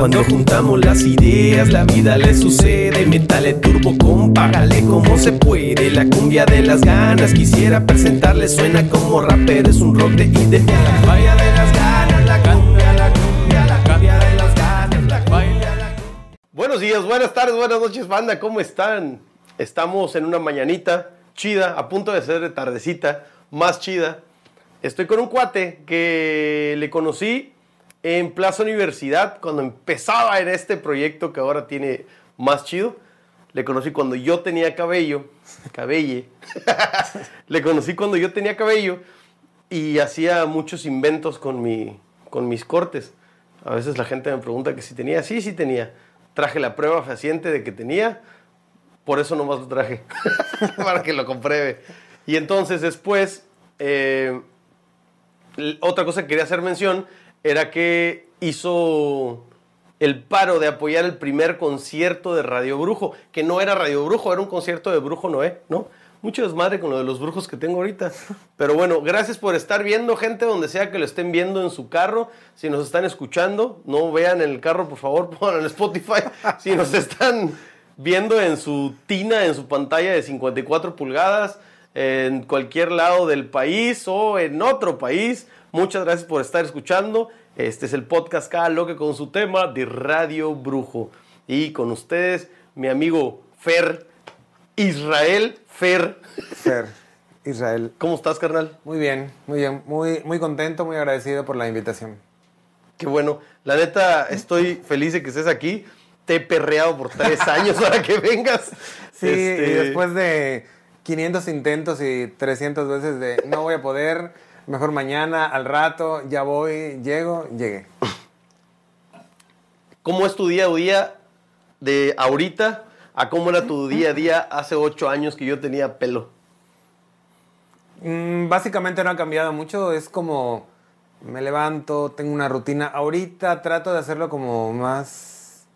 Cuando juntamos las ideas, la vida le sucede. Metale turbo, compágale como se puede. La cumbia de las ganas quisiera presentarle. Suena como rapero, es un rock de la cumbia de las ganas, la cumbia, la cumbia, la cumbia de las ganas, la cumbia. La... Buenos días, buenas tardes, buenas noches, banda. ¿Cómo están? Estamos en una mañanita chida, a punto de ser de tardecita, más chida. Estoy con un cuate que le conocí en Plaza Universidad, cuando empezaba en este proyecto que ahora tiene más chido, le conocí cuando yo tenía cabello, cabelle, le conocí cuando yo tenía cabello y hacía muchos inventos con, mi, con mis cortes. A veces la gente me pregunta que si tenía, sí, sí tenía. Traje la prueba fehaciente de que tenía, por eso nomás lo traje, para que lo compruebe. Y entonces después, eh, otra cosa que quería hacer mención era que hizo el paro de apoyar el primer concierto de Radio Brujo, que no era Radio Brujo, era un concierto de Brujo Noé, ¿no? Mucho desmadre con lo de los brujos que tengo ahorita. Pero bueno, gracias por estar viendo, gente, donde sea que lo estén viendo en su carro. Si nos están escuchando, no vean el carro, por favor, pongan en Spotify. Si nos están viendo en su tina, en su pantalla de 54 pulgadas, en cualquier lado del país o en otro país, Muchas gracias por estar escuchando. Este es el podcast Cada Loque con su tema de Radio Brujo. Y con ustedes, mi amigo Fer Israel Fer. Fer. Israel. ¿Cómo estás, carnal? Muy bien, muy bien. Muy, muy contento, muy agradecido por la invitación. Qué bueno. La neta, estoy feliz de que estés aquí. Te he perreado por tres años para que vengas. Sí, y este después de 500 intentos y 300 veces de no voy a poder mejor mañana, al rato, ya voy, llego, llegué. ¿Cómo es tu día a día de ahorita a cómo era tu día a día hace ocho años que yo tenía pelo? Mm, básicamente no ha cambiado mucho, es como me levanto, tengo una rutina. Ahorita trato de hacerlo como más...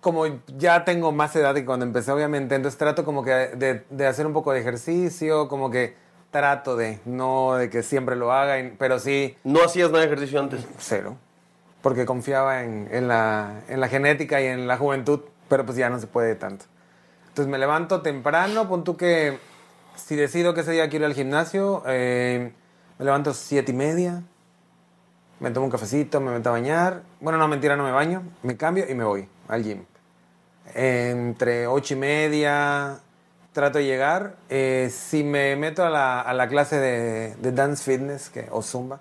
Como ya tengo más edad que cuando empecé, obviamente, entonces trato como que de hacer un poco de ejercicio, como que Trato de, no de que siempre lo haga, pero sí. ¿No hacías nada de ejercicio antes? Cero. Porque confiaba en, en, la, en la genética y en la juventud, pero pues ya no se puede tanto. Entonces me levanto temprano, pon que si decido que ese día quiero ir al gimnasio, eh, me levanto a siete y media, me tomo un cafecito, me meto a bañar. Bueno, no, mentira, no me baño, me cambio y me voy al gym. entre ocho y media trato de llegar. Eh, si me meto a la, clase de, dance fitness que, o zumba,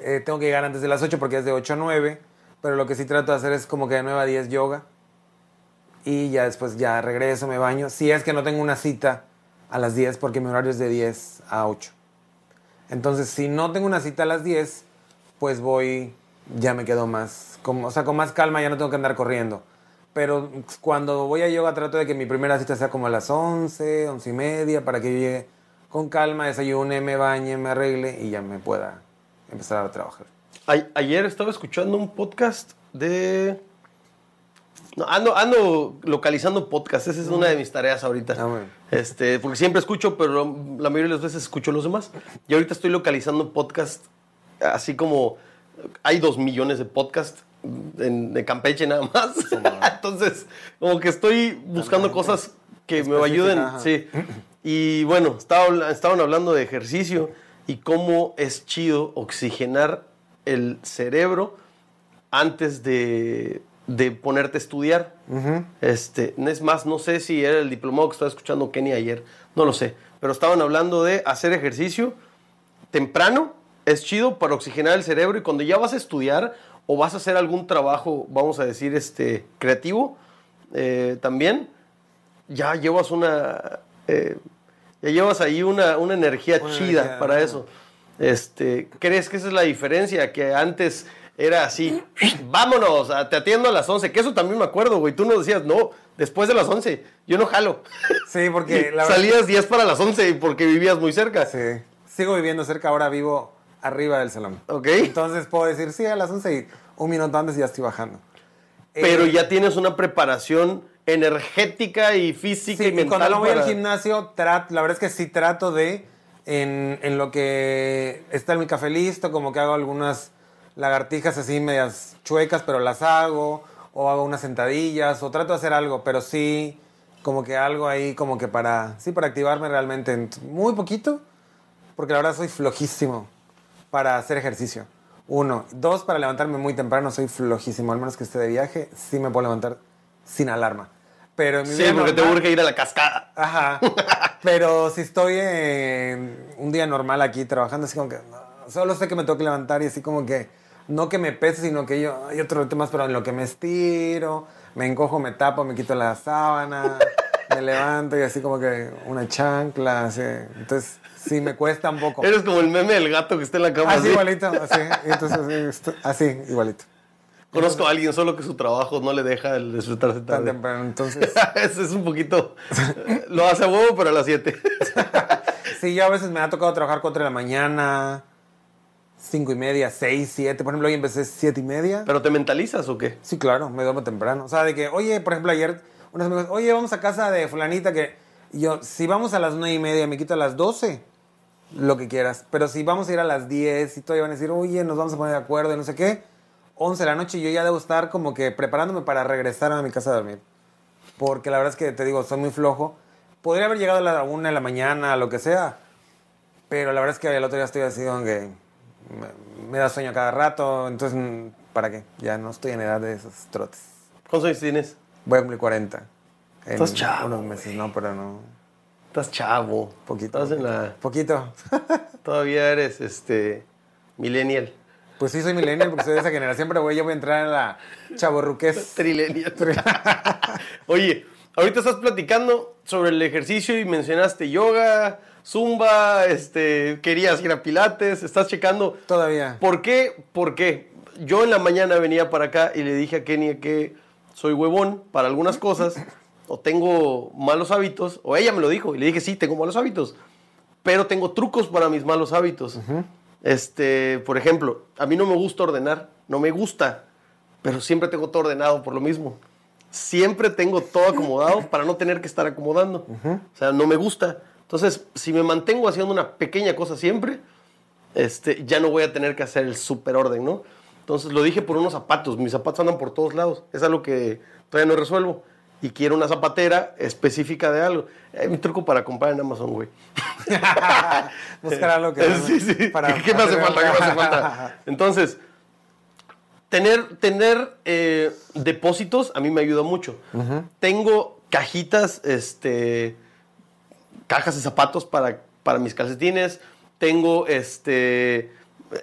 eh, tengo que llegar antes de las 8 porque es de 8 a 9, pero lo que sí trato de hacer es como que de 9 a 10 yoga y ya después ya regreso, me baño. Si es que no tengo una cita a las 10 porque mi horario es de 10 a 8. Entonces, si no tengo una cita a las 10, pues voy, ya me quedo más, como, o sea, con más calma, ya no tengo que andar corriendo pero cuando voy a yoga trato de que mi primera cita sea como a las 11, 11 y media, para que llegue con calma, desayune, me bañe, me arregle y ya me pueda empezar a trabajar. ayer estaba escuchando un podcast de... No, ando, localizando podcasts, esa es una de mis tareas ahorita. Ah, este, porque siempre escucho, pero la mayoría de las veces escucho los demás. Y ahorita estoy localizando podcasts, así como hay dos millones de podcasts en, de Campeche nada más. Entonces, como que estoy buscando cosas que me ayuden. Sí. Y bueno, estaba, estaban hablando de ejercicio y cómo es chido oxigenar el cerebro antes de, de ponerte a estudiar. Este, es más, no sé si era el diplomado que estaba escuchando Kenny ayer, no lo sé, pero estaban hablando de hacer ejercicio temprano, es chido para oxigenar el cerebro y cuando ya vas a estudiar o vas a hacer algún trabajo, vamos a decir, este, creativo eh, también, ya llevas una... Eh, ya llevas ahí una, una energía chida para eso. Este, ¿Crees que esa es la diferencia? Que antes era así, vámonos, te atiendo a las 11, que eso también me acuerdo, güey. Tú nos decías, no, después de las 11, yo no jalo. Sí, porque Salías 10 para las 11 porque vivías muy cerca. Sí, sigo viviendo cerca, ahora vivo arriba del salón. Ok. Entonces puedo decir, sí, a las 11 y un minuto antes ya estoy bajando. Pero eh, ya tienes una preparación energética y física y mental. cuando voy al gimnasio, la verdad es que sí trato de, en, lo que está en mi café listo, como que hago algunas lagartijas así medias chuecas, pero las hago, o hago unas sentadillas, o trato de hacer algo, pero sí como que algo ahí como que para sí para activarme realmente muy poquito porque la verdad soy flojísimo para hacer ejercicio. Uno. Dos, para levantarme muy temprano. Soy flojísimo. Al menos que esté de viaje, sí me puedo levantar sin alarma. Pero sí, porque te urge ir a la cascada. Ajá. pero si estoy un día normal aquí trabajando, así como que... solo sé que me tengo que levantar y así como que... No que me pese, sino que yo... Hay otro tema, pero en lo que me estiro, me encojo, me tapo, me quito la sábana me levanto y así como que una chancla, Entonces, sí, me cuesta un poco. Eres como el meme del gato que está en la cama. Así, igualito, así. igualito. Conozco a alguien solo que su trabajo no le deja el despertarse tarde. Tan temprano, entonces. es un poquito. Lo hace a huevo, pero a las 7. sí, yo a veces me ha tocado trabajar 4 de la mañana, 5 y media, 6, 7. Por ejemplo, hoy empecé 7 y media. ¿Pero te mentalizas o qué? Sí, claro, me duermo temprano. O sea, de que, oye, por ejemplo, ayer unas amigas, oye, vamos a casa de fulanita que... yo, si vamos a las nueve y media, me quito a las doce, lo que quieras. Pero si vamos a ir a las diez y todavía van a decir, oye, nos vamos a poner de acuerdo y no sé qué, once de la noche yo ya debo estar como que preparándome para regresar a mi casa a dormir. Porque la verdad es que te digo, soy muy flojo. Podría haber llegado a la una de la mañana, lo que sea. Pero la verdad es que el otro día estoy así, aunque me da sueño cada rato. Entonces, ¿para qué? Ya no estoy en edad de esos trotes. ¿Cuántos años tienes? Voy a cumplir 40. Estás chavo. Unos meses, no, pero no. Estás chavo. Poquito. Estás en la. Poquito. Todavía eres este. Millennial. Pues sí, soy millennial porque soy de esa generación, pero güey, voy a entrar en la chavorruquez. Trilenial. Oye, ahorita estás platicando sobre el ejercicio y mencionaste yoga, zumba, este, querías ir a pilates, estás checando. Todavía. ¿Por qué? ¿Por qué? Yo en la mañana venía para acá y le dije a Kenia que soy huevón para algunas cosas, o tengo malos hábitos, o ella me lo dijo, y le dije, sí, tengo malos hábitos, pero tengo trucos para mis malos hábitos. Este, por ejemplo, a mí no me gusta ordenar, no me gusta, pero siempre tengo todo ordenado por lo mismo. Siempre tengo todo acomodado para no tener que estar acomodando. O sea, no me gusta. Entonces, si me mantengo haciendo una pequeña cosa siempre, este, ya no voy a tener que hacer el superorden orden, ¿no? Entonces lo dije por unos zapatos. Mis zapatos andan por todos lados. Es algo que todavía no resuelvo. Y quiero una zapatera específica de algo. un eh, truco para comprar en Amazon, güey. Buscar algo que. Sí, sí. ¿Qué, me hace falta? ¿Qué me hace falta? Entonces, tener, tener eh, depósitos a mí me ayuda mucho. Tengo cajitas, este, cajas de zapatos para, para mis calcetines. Tengo este,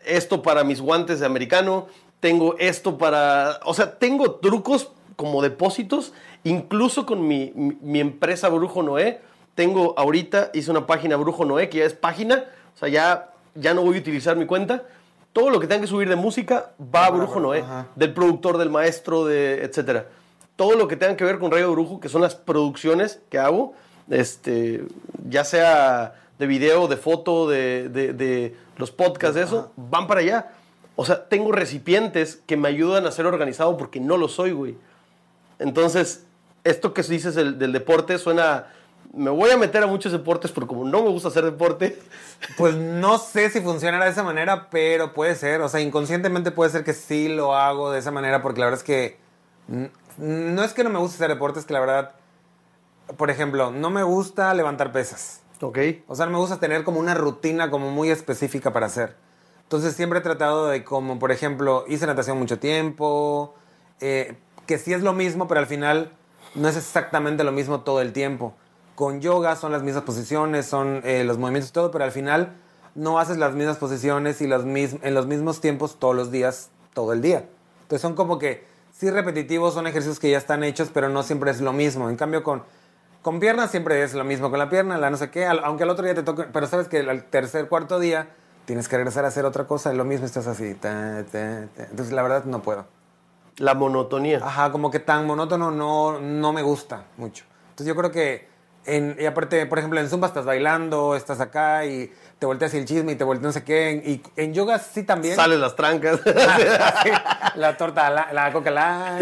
esto para mis guantes de americano, tengo esto para, o sea, tengo trucos como depósitos, incluso con mi, mi, empresa Brujo Noé, tengo ahorita, hice una página Brujo Noé, que ya es página, o sea, ya, ya no voy a utilizar mi cuenta. Todo lo que tenga que subir de música va a Brujo Noé, del productor, del maestro, de etcétera. Todo lo que tenga que ver con Rayo Brujo, que son las producciones que hago, este, ya sea de video, de foto, de, los podcasts, de eso, van para allá. O sea, tengo recipientes que me ayudan a ser organizado porque no lo soy, güey. Entonces, esto que dices del, del deporte suena me voy a meter a muchos deportes porque como no me gusta hacer deporte. Pues no sé si funcionará de esa manera, pero puede ser. O sea, inconscientemente puede ser que sí lo hago de esa manera porque la verdad es que no es que no me guste hacer deportes, que la verdad, por ejemplo, no me gusta levantar pesas. Ok. O sea, me gusta tener como una rutina como muy específica para hacer. Entonces siempre he tratado de como, por ejemplo, hice natación mucho tiempo, eh, que sí es lo mismo, pero al final no es exactamente lo mismo todo el tiempo. Con yoga son las mismas posiciones, son eh, los movimientos y todo, pero al final no haces las mismas posiciones y los en los mismos tiempos todos los días, todo el día. Entonces son como que sí repetitivos, son ejercicios que ya están hechos, pero no siempre es lo mismo. En cambio, con con piernas siempre es lo mismo con la pierna, la no sé qué, aunque al otro día te toque, pero sabes que el tercer, cuarto día tienes que regresar a hacer otra cosa, lo mismo estás así. Entonces, la verdad, no puedo. La monotonía. Ajá, como que tan monótono no, no me gusta mucho. Entonces, yo creo que, en, y aparte, por ejemplo, en Zumba estás bailando, estás acá y te volteas el chisme y te volteas no sé qué. Y en yoga sí también. Sales las trancas. la torta, la, coca cola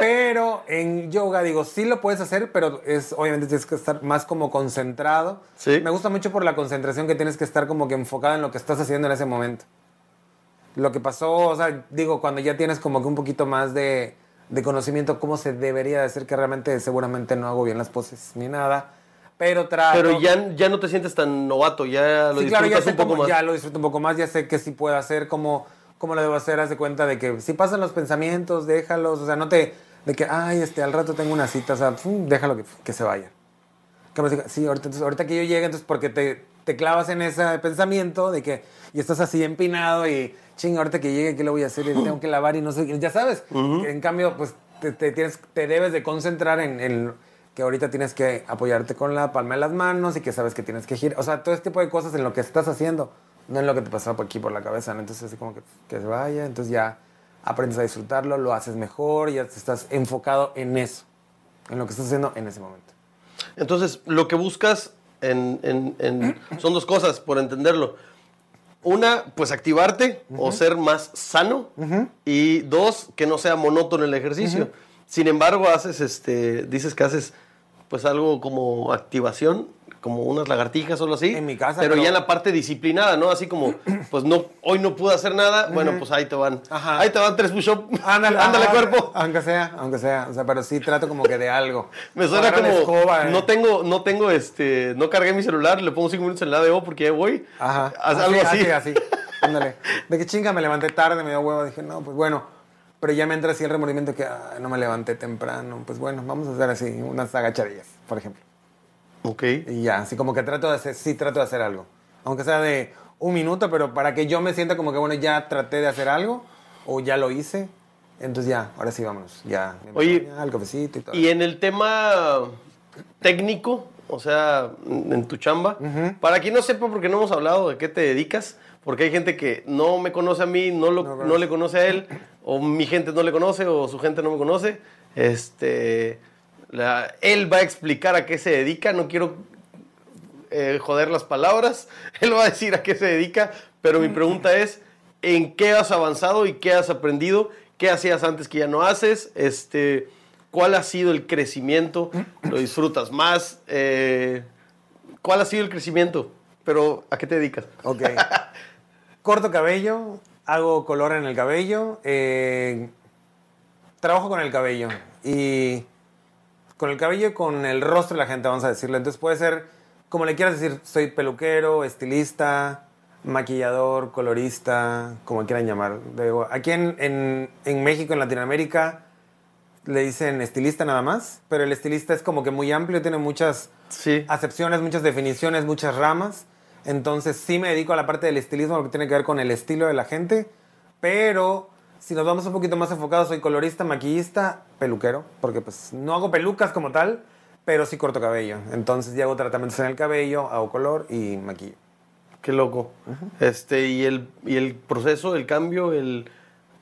pero en yoga, digo, sí lo puedes hacer, pero es obviamente tienes que estar más como concentrado. Sí. Me gusta mucho por la concentración que tienes que estar como que enfocada en lo que estás haciendo en ese momento. Lo que pasó, o sea, digo, cuando ya tienes como que un poquito más de, conocimiento, cómo se debería de hacer, que realmente seguramente no hago bien las poses ni nada. Pero trato. Pero ya, ya no te sientes tan novato, ya lo disfrutas un poco más. Ya lo disfruto un poco más, ya sé que sí puedo hacer, como cómo lo debo hacer, haz de cuenta de que si pasan los pensamientos, déjalos, o sea, no te de que, ay, este, al rato tengo una cita, o sea, déjalo que, que se vaya. Que me diga, sí, ahorita, que yo llegue, entonces, porque te, te clavas en ese pensamiento de que y estás así empinado y ching, ahorita que llegue, ¿qué le voy a hacer? Y tengo que lavar y no sé, ya sabes. En cambio, pues te, tienes, te debes de concentrar en, el que ahorita tienes que apoyarte con la palma de las manos y que sabes que tienes que girar. O sea, todo este tipo de cosas en lo que estás haciendo, no en lo que te pasaba por aquí por la cabeza, ¿no? Entonces, así como que, que se vaya, entonces ya aprendes a disfrutarlo, lo haces mejor, ya te estás enfocado en eso, en lo que estás haciendo en ese momento. Entonces, lo que buscas en, son dos cosas, por entenderlo. Una, pues activarte o ser más sano. Y dos, que no sea monótono el ejercicio. Sin embargo, haces este, dices que haces pues algo como activación como unas lagartijas o algo así. En mi casa. Pero, ya en la parte disciplinada, ¿no? Así como, pues no, hoy no pude hacer nada, bueno, pues ahí te van. Ajá. Ahí te van tres push-up. Ándale, cuerpo. Aunque sea, aunque sea. O sea, pero sí trato como que de algo. Me suena como, eh. no tengo, no tengo este, no cargué mi celular, le pongo cinco minutos en la o porque ya voy. Ajá. algo así. Así, ándale. De que chinga, me levanté tarde, me dio huevo, dije, no, pues bueno pero ya me entra así el remordimiento que ah, no me levanté temprano. Pues bueno, vamos a hacer así unas agachadillas, por ejemplo. Ok. Y ya, así como que trato de hacer, sí trato de hacer algo. Aunque sea de un minuto, pero para que yo me sienta como que, bueno, ya traté de hacer algo o ya lo hice. Entonces ya, ahora sí vámonos. Ya, Oye, ya, cafecito y todo. Y en el tema técnico, o sea, en tu chamba, para que no sepa, porque no hemos hablado de qué te dedicas, porque hay gente que no me conoce a mí, no, lo, no, no le conoce a él, o mi gente no le conoce, o su gente no me conoce. Este, él va a explicar a qué se dedica, no quiero eh, joder las palabras, él va a decir a qué se dedica, pero mi pregunta es, ¿en qué has avanzado y qué has aprendido? ¿Qué hacías antes que ya no haces? Este, ¿Cuál ha sido el crecimiento? ¿Lo disfrutas más? Eh, ¿Cuál ha sido el crecimiento? Pero ¿a qué te dedicas? Ok. Corto cabello, hago color en el cabello, eh, trabajo con el cabello y con el cabello y con el rostro de la gente, vamos a decirle. Entonces puede ser, como le quieras decir, soy peluquero, estilista, maquillador, colorista, como quieran llamar. Digo, aquí en, en, México, en Latinoamérica, le dicen estilista nada más, pero el estilista es como que muy amplio, tiene muchas acepciones, muchas definiciones, muchas ramas. Entonces sí me dedico a la parte del estilismo, lo que tiene que ver con el estilo de la gente, pero si nos vamos un poquito más enfocados, soy colorista, maquillista, peluquero, porque pues no hago pelucas como tal, pero sí corto cabello. Entonces ya hago tratamientos en el cabello, hago color y maquillo. Qué loco. Este, y el, y el proceso, el cambio, el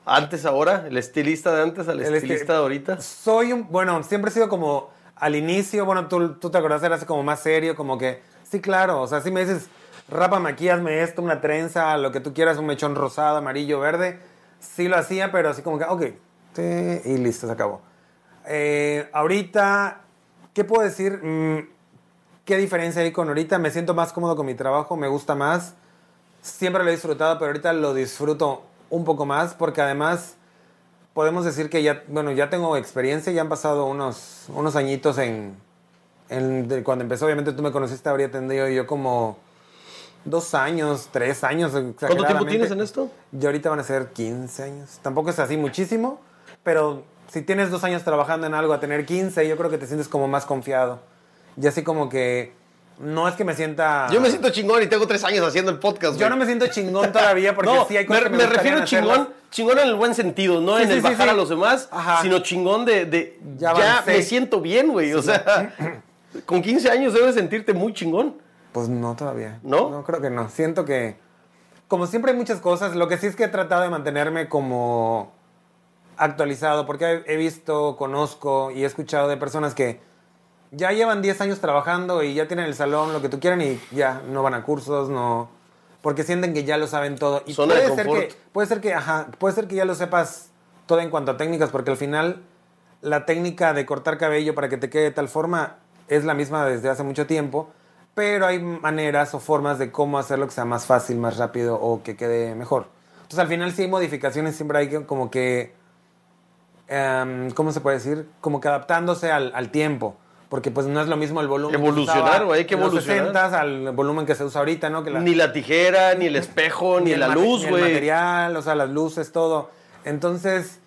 antes ahora, el estilista de antes al estilista de ahorita. Soy un, bueno, siempre he sido como al inicio, bueno, tú, tú te acordás, era como más serio, como que, sí, claro, o sea, si me dices, rapa, maquillasme esto, una trenza, lo que tú quieras, un mechón rosado, amarillo, verde, sí lo hacía, pero así como que, ok, y listo, se acabó. Eh, ahorita, ¿qué puedo decir? Mm, ¿Qué diferencia hay con ahorita? Me siento más cómodo con mi trabajo, me gusta más. Siempre lo he disfrutado, pero ahorita lo disfruto un poco más porque además podemos decir que ya, bueno, ya tengo experiencia, ya han pasado unos, unos añitos en, Cuando empezó, obviamente tú me conociste, habría tenido yo como dos años, tres años. ¿Cuánto tiempo tienes en esto? Yo ahorita van a ser 15 años. Tampoco es así muchísimo, pero si tienes dos años trabajando en algo a tener 15, yo creo que te sientes como más confiado. Y así como que no es que me sienta. Yo me siento chingón y tengo tres años haciendo el podcast. Yo no me siento chingón todavía porque sí hay cosas me, que me, refiero chingón, chingón en el buen sentido, no en el bajar a los demás, sino chingón de, ya, ya me siento bien, güey. O sea, con 15 años debes sentirte muy chingón. Pues no todavía. ¿No? No, creo que no. Siento que, como siempre hay muchas cosas, lo que sí es que he tratado de mantenerme como actualizado, porque he visto, conozco y he escuchado de personas que ya llevan 10 años trabajando y ya tienen el salón, lo que tú quieran, y ya no van a cursos, no... Porque sienten que ya lo saben todo. Y Zona puede, ser que, puede ser que, ajá, puede ser que ya lo sepas todo en cuanto a técnicas, porque al final la técnica de cortar cabello para que te quede de tal forma es la misma desde hace mucho tiempo pero hay maneras o formas de cómo hacerlo que sea más fácil, más rápido o que quede mejor. Entonces al final sí hay modificaciones, siempre hay como que, em, ¿cómo se puede decir? Como que adaptándose al, tiempo. Porque pues no es lo mismo el volumen. Evolucionar, güey, hay que evolucionar. Los al volumen que se usa ahorita, ¿no? ni la tijera, ni el espejo, ni, la luz, güey. el material, o sea, las luces, todo. Entonces,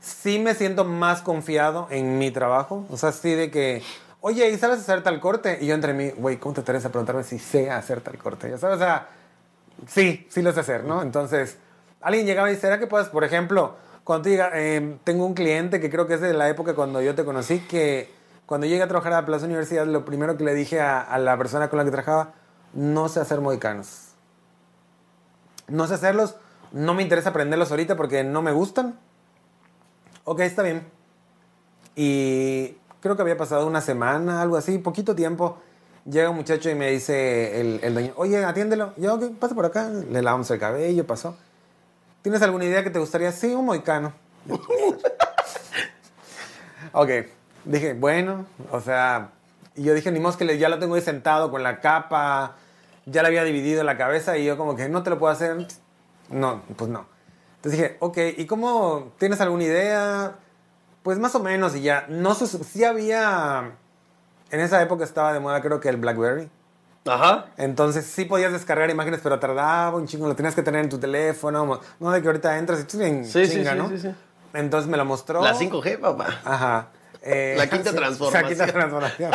sí me siento más confiado en mi trabajo. O sea, sí de que oye, ¿y sabes hacer tal corte? Y yo entre mí, güey, ¿cómo te atreves a preguntarme si sé hacer tal corte? Ya sabes, o sea, sí, sí lo sé hacer, ¿no? Entonces, alguien llegaba y dice, ¿será que puedes, por ejemplo, cuando diga, eh, tengo un cliente que creo que es de la época cuando yo te conocí, que cuando llegué a trabajar a Plaza Universidad, lo primero que le dije a, la persona con la que trabajaba, no sé hacer mohicanos. No sé hacerlos, no me interesa aprenderlos ahorita porque no me gustan. Ok, está bien. Y creo que había pasado una semana, algo así, poquito tiempo. Llega un muchacho y me dice el, el dueño, oye, atiéndelo. Yo, ok, pasa por acá. Le lavamos el cabello, pasó. ¿Tienes alguna idea que te gustaría? Sí, un moicano. ok, dije, bueno, o sea, y yo dije, ni más que ya lo tengo ahí sentado con la capa, ya le había dividido la cabeza y yo como que no te lo puedo hacer. No, pues no. Entonces dije, ok, ¿y cómo tienes alguna idea? Pues más o menos y ya. No sé, sí había... En esa época estaba de moda creo que el BlackBerry. Ajá. Entonces sí podías descargar imágenes, pero tardaba un chingo, lo tenías que tener en tu teléfono. No de que ahorita entras y tú bien ¿no? Sí, Entonces me lo mostró. La 5G, papá. Ajá. Eh, la quinta transformación. transformación.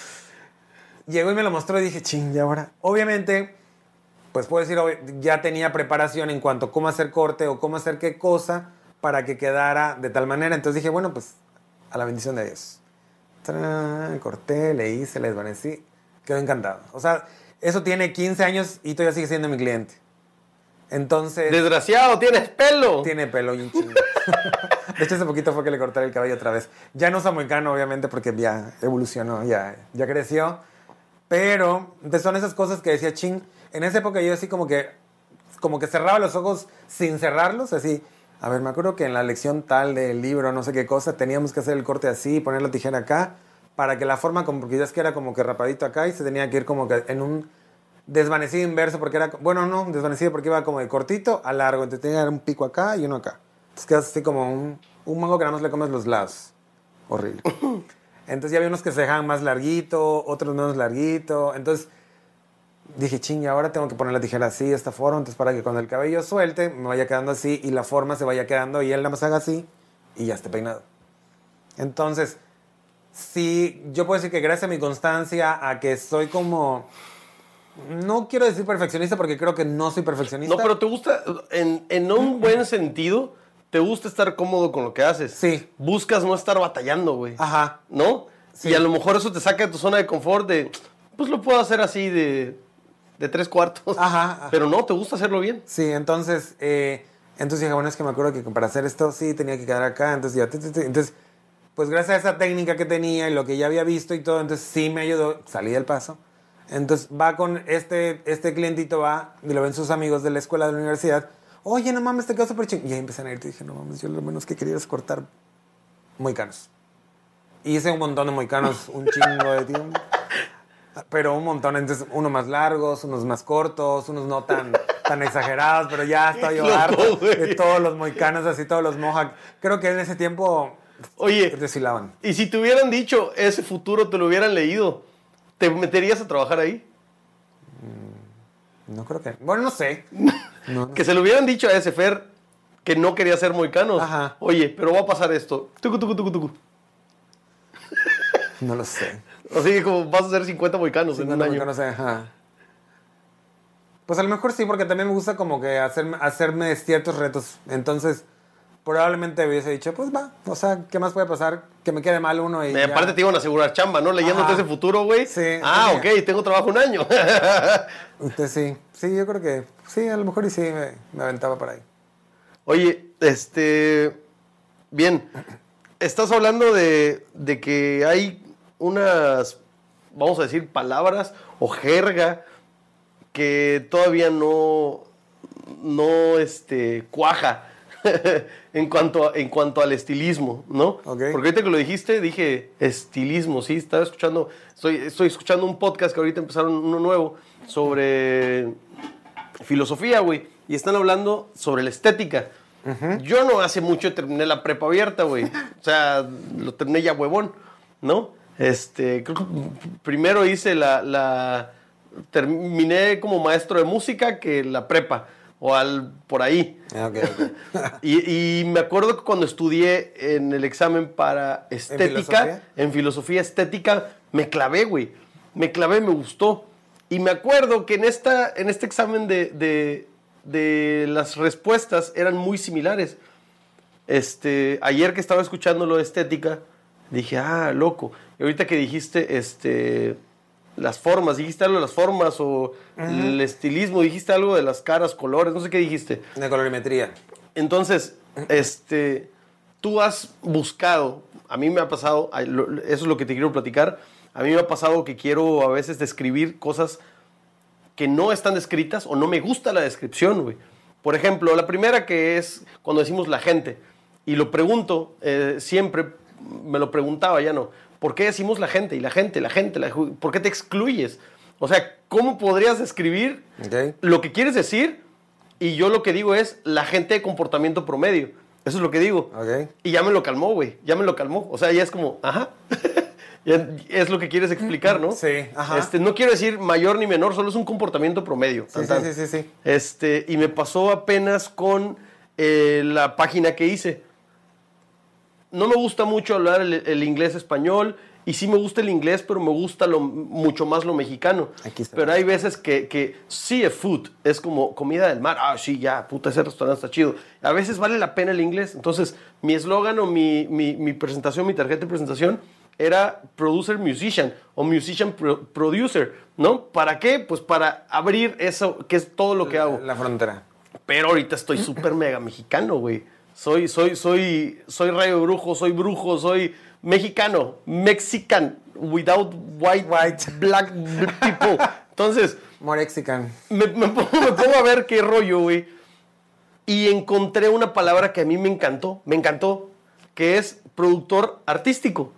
Llegó y me lo mostró y dije, ching, ¿y ahora? Obviamente, pues puedo decir, ya tenía preparación en cuanto a cómo hacer corte o cómo hacer qué cosa para que quedara de tal manera. Entonces dije, bueno, pues a la bendición de Dios. Corté, le hice, le desvanecí. Quedó encantado. O sea, eso tiene 15 años y todavía sigue siendo mi cliente. Entonces. ¡Desgraciado! ¡Tienes pelo! Tiene pelo y un de hecho, hace poquito fue que le corté el cabello otra vez. Ya no samoicano, obviamente, porque ya evolucionó, ya, ya creció. Pero son esas cosas que decía Ching. En esa época yo así como que, como que cerraba los ojos sin cerrarlos, así a ver, me acuerdo que en la lección tal del libro, no sé qué cosa, teníamos que hacer el corte así, poner la tijera acá, para que la forma, como, porque que era como que rapadito acá y se tenía que ir como que en un desvanecido inverso, porque era, bueno, no, desvanecido porque iba como de cortito a largo, entonces tenía un pico acá y uno acá. Entonces quedas así como un, un mango que nada más le comes los lados. Horrible. Entonces ya había unos que se dejaban más larguito, otros menos larguito. Entonces dije, ching, ahora tengo que poner la tijera así, esta forma, entonces para que cuando el cabello suelte, me vaya quedando así y la forma se vaya quedando y él nada más haga así y ya esté peinado. Entonces, sí, yo puedo decir que gracias a mi constancia, a que soy como... No quiero decir perfeccionista porque creo que no soy perfeccionista. No, pero te gusta, en, en un buen sentido, te gusta estar cómodo con lo que haces. Sí. Buscas no estar batallando, güey. Ajá. ¿No? Y a lo mejor eso te saca de tu zona de confort de, pues lo puedo hacer así de de tres cuartos. Ajá, Pero no, te gusta hacerlo bien. Sí, entonces, eh, entonces dije, bueno, es que me acuerdo que para hacer esto sí tenía que quedar acá. Entonces, ya, entonces pues gracias a esa técnica que tenía y lo que ya había visto y todo, entonces sí me ayudó, salí del paso. Entonces va con este, este clientito, va y lo ven sus amigos de la escuela de la universidad. Oye, no mames, te quedó súper chingón. Y ahí empiezan a irte y dije, no mames, yo lo menos que quería es cortar moicanos. Y hice un montón de moicanos, un chingo de tiempo pero un montón. Entonces, unos más largos, unos más cortos, unos no tan, tan exagerados, pero ya estoy harto de todos los moicanos, así todos los mohawk. Creo que en ese tiempo Oye, desfilaban. Y si te hubieran dicho ese futuro, te lo hubieran leído, ¿te meterías a trabajar ahí? Mm, no creo que. Bueno, no sé. que se lo hubieran dicho a ese Fer que no quería ser moicano. Oye, pero va a pasar esto. no lo sé o como vas a ser 50 boicanos en un año. Ajá. Pues a lo mejor sí, porque también me gusta como que hacerme, hacerme ciertos retos. Entonces, probablemente hubiese dicho, pues va, o sea, ¿qué más puede pasar? Que me quede mal uno y. parte aparte te iban a asegurar chamba, ¿no? Leyéndote ese futuro, güey. Sí. Ah, ok, tengo trabajo un año. Usted sí, sí, yo creo que sí, a lo mejor y sí me, aventaba por ahí. Oye, este. Bien. Estás hablando de, de que hay unas, vamos a decir, palabras o jerga que todavía no, no este, cuaja en, cuanto en cuanto al estilismo, ¿no? Porque ahorita que lo dijiste, dije estilismo, sí, estaba escuchando, estoy, estoy escuchando un podcast que ahorita empezaron uno nuevo sobre filosofía, güey, y están hablando sobre la estética. Yo no hace mucho terminé la prepa abierta, güey. O sea, lo terminé ya huevón, ¿no? Este, creo que primero hice la, Terminé como maestro de música que la prepa, o al, por ahí. Ah, y, me acuerdo que cuando estudié en el examen para estética, ¿En filosofía? estética, me clavé, güey. Me clavé, me gustó. Y me acuerdo que en, esta, en este examen de, de, de las respuestas eran muy similares. Este, ayer que estaba escuchando lo de estética, dije, ah, loco. Y ahorita que dijiste, este, las formas, dijiste algo de las formas o el estilismo, dijiste algo de las caras, colores, no sé qué dijiste. De colorimetría. Entonces, este, tú has buscado, a mí me ha pasado, eso es lo que te quiero platicar, a mí me ha pasado que quiero a veces describir cosas que no están descritas o no me gusta la descripción, güey. Por ejemplo, la primera que es cuando decimos la gente, y lo pregunto, eh, siempre me lo preguntaba, ya no ¿Por qué decimos la gente y la gente, la gente? ¿Por qué te excluyes? O sea, ¿cómo podrías describir lo que quieres decir? Y yo lo que digo es la gente de comportamiento promedio. Eso es lo que digo. Y ya me lo calmó, güey. Ya me lo calmó. O sea, ya es como, ajá. es lo que quieres explicar, ¿no? Sí, ajá. Este, no quiero decir mayor ni menor, solo es un comportamiento promedio. Sí, sí, sí, sí, Este, y me pasó apenas con eh, la página que hice no me gusta mucho hablar el, inglés español. Y sí me gusta el inglés, pero me gusta mucho más lo mexicano. pero hay veces que, que food es como comida del mar. Ah, sí, ya, puta, ese restaurante está chido. A veces vale la pena el inglés. Entonces, mi eslogan o mi, presentación, mi tarjeta de presentación era producer musician o musician producer, ¿no? ¿Para qué? Pues para abrir eso, que es todo lo que hago. La frontera. Pero ahorita estoy súper mega mexicano, güey. Soy, soy, soy, soy rayo brujo, soy brujo, soy mexicano, mexican, without white, white. black people. Entonces. more Me, me, pongo, a ver qué rollo, güey. Y encontré una palabra que a mí me encantó, me encantó, que es productor artístico.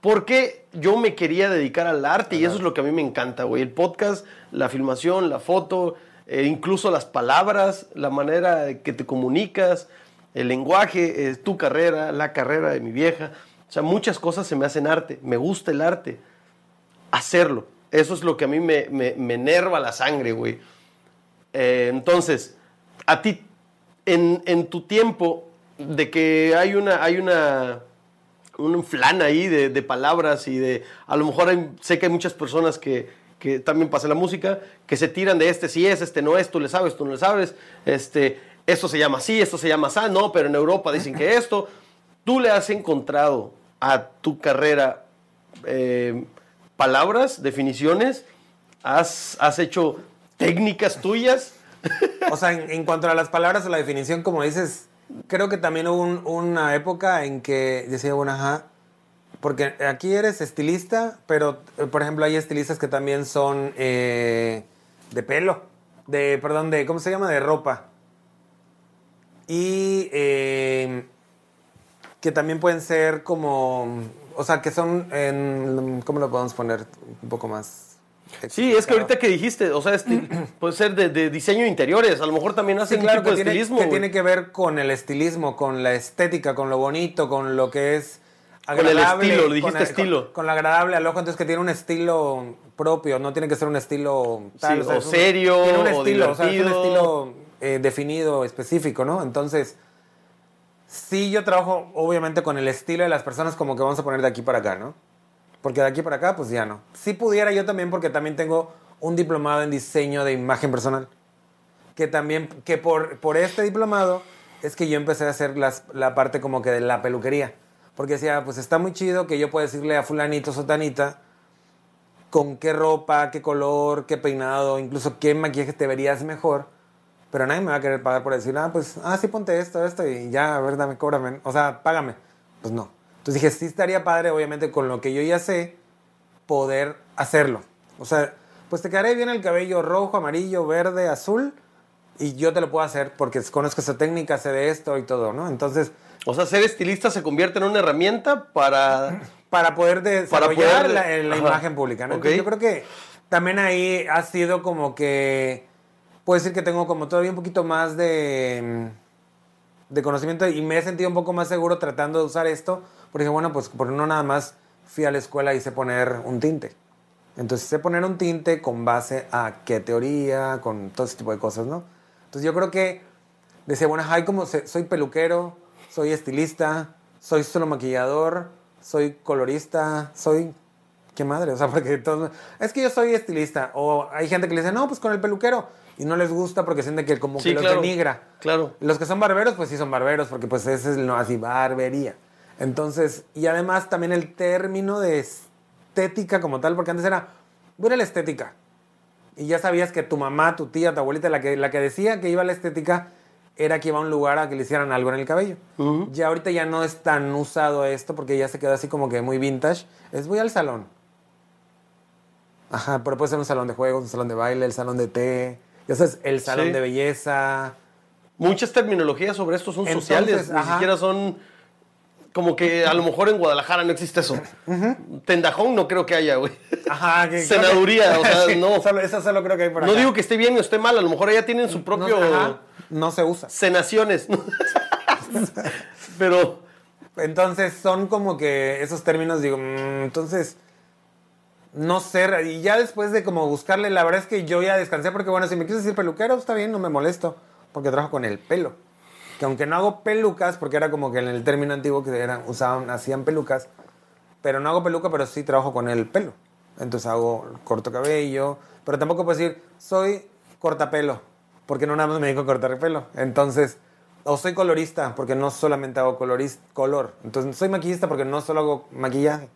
Porque yo me quería dedicar al arte y eso es lo que a mí me encanta, güey. El podcast, la filmación, la foto, eh, incluso las palabras, la manera que te comunicas, el lenguaje es tu carrera, la carrera de mi vieja. O sea, muchas cosas se me hacen arte. Me gusta el arte. Hacerlo. Eso es lo que a mí me, me, enerva la sangre, güey. Eh, entonces, a ti, en, tu tiempo, de que hay una, hay una, un flan ahí de, palabras y de, a lo mejor sé que hay muchas personas que, también pasan la música, que se tiran de este sí es, este no es, tú le sabes, tú no le sabes, este, esto se llama así, esto se llama así, no, pero en Europa dicen que esto. ¿Tú le has encontrado a tu carrera eh, palabras, definiciones? ¿Has, hecho técnicas tuyas? O sea, en, cuanto a las palabras o la definición, como dices, creo que también hubo una época en que decía, bueno, ajá, porque aquí eres estilista, pero eh, por ejemplo hay estilistas que también son eh, de pelo, de, perdón, de, ¿cómo se llama? De ropa y eh, que también pueden ser como, o sea, que son, en, ¿cómo lo podemos poner un poco más? Sí, es que ahorita que dijiste, o sea, este, puede ser de, diseño interiores, a lo mejor también hace claro, un tipo que tiene, Que tiene que ver con el estilismo, con la estética, con lo bonito, con lo que es agradable. Con el estilo, dijiste estilo. Con, lo agradable al ojo, entonces que tiene un estilo propio, no tiene que ser un estilo tal. o, serio, tiene estilo, o, un estilo eh, definido, específico, ¿no? Entonces, sí yo trabajo obviamente con el estilo de las personas como que vamos a poner de aquí para acá, ¿no? Porque de aquí para acá, pues ya no. Si sí pudiera yo también, porque también tengo un diplomado en diseño de imagen personal. Que también, que por, por este diplomado es que yo empecé a hacer la parte como que de la peluquería. Porque decía, ah, pues está muy chido que yo pueda decirle a fulanito, sotanita, con qué ropa, qué color, qué peinado, incluso qué maquillaje te verías mejor pero nadie me va a querer pagar por decir, ah, pues, ah, sí, ponte esto, esto, y ya, a ver, dame, cóbrame, o sea, págame. Pues no. Entonces dije, sí estaría padre, obviamente, con lo que yo ya sé, poder hacerlo. O sea, pues te quedaré bien el cabello rojo, amarillo, verde, azul, y yo te lo puedo hacer porque conozco esa técnica, sé de esto y todo, ¿no? Entonces... O sea, ser estilista se convierte en una herramienta para... Para poder desarrollar la, imagen pública, ¿no? yo creo que también ahí ha sido como que puedo decir que tengo como todavía un poquito más de, mm, de conocimiento y me he sentido un poco más seguro tratando de usar esto, porque bueno, pues por no nada más fui a la escuela y sé poner un tinte. Entonces sé poner un tinte con base a qué teoría, con todo ese tipo de cosas, ¿no? Entonces yo creo que decía, bueno, hay como soy peluquero, soy estilista, soy solo maquillador, soy colorista, soy... ¿Qué madre? O sea, porque todo Es que yo soy estilista. O hay gente que le dice, no, pues con el peluquero y no les gusta porque sienten que como que claro, denigra. Claro. Los que son barberos, pues sí son barberos, porque pues ese es no, así, barbería. Entonces, y además también el término de estética como tal, porque antes era, voy a la estética. Y ya sabías que tu mamá, tu tía, tu abuelita, la que, la que decía que iba a la estética, era que iba a un lugar a que le hicieran algo en el cabello. Ya ahorita ya no es tan usado esto porque ya se quedó así como que muy vintage. Es voy al salón. Ajá, pero puede ser un salón de juegos, un salón de baile, el salón de té, ya sabes, el salón de belleza. Muchas terminologías sobre esto son sociales, ni siquiera son como que a lo mejor en Guadalajara no existe eso. Tendajón no creo que haya, güey. Ajá, Senaduría, o sea, no. solo creo que hay por No digo que esté bien o esté mal, a lo mejor allá tienen su propio. No, se usa. senaciones, Pero. Entonces son como que esos términos, digo, mm, entonces no ser, y ya después de como buscarle, la verdad es que yo ya descansé porque bueno, si me quieres decir peluquero, está bien, no me molesto, porque trabajo con el pelo. Que aunque no hago pelucas, porque era como que en el término antiguo que eran, usaban, hacían pelucas, pero no hago peluca, pero sí trabajo con el pelo. Entonces hago corto cabello, pero tampoco puedo decir, soy cortapelo, porque no nada más me dedico a cortar pelo. Entonces, o soy colorista, porque no solamente hago color, color. Entonces, soy maquillista, porque no solo hago maquillaje.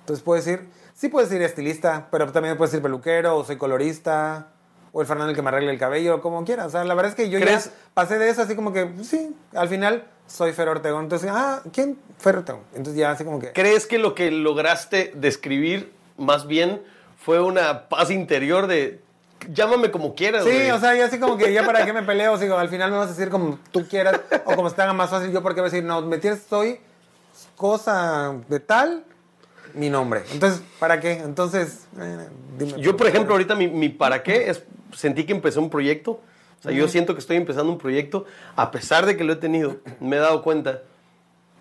Entonces, puedo decir Sí puedes ir estilista, pero también puedes ir peluquero, o soy colorista, o el Fernando el que me arregle el cabello, como quieras. O sea, la verdad es que yo ya pasé de eso así como que, pues, sí, al final soy Fer Ortegón. Entonces, ah, ¿quién? Fer Ortegón. Entonces ya así como que... ¿Crees que lo que lograste describir más bien fue una paz interior de llámame como quieras. Sí, o sea, ya así como que ya para qué me peleo, sigo. al final me vas a decir como tú quieras o como se te haga más fácil, yo porque voy a decir, no, me tienes cosa de tal mi nombre. Entonces, ¿para qué? Entonces, eh, dime. Yo, por ejemplo, ahorita mi, para qué es, sentí que empecé un proyecto. O sea, yo siento que estoy empezando un proyecto, a pesar de que lo he tenido, me he dado cuenta,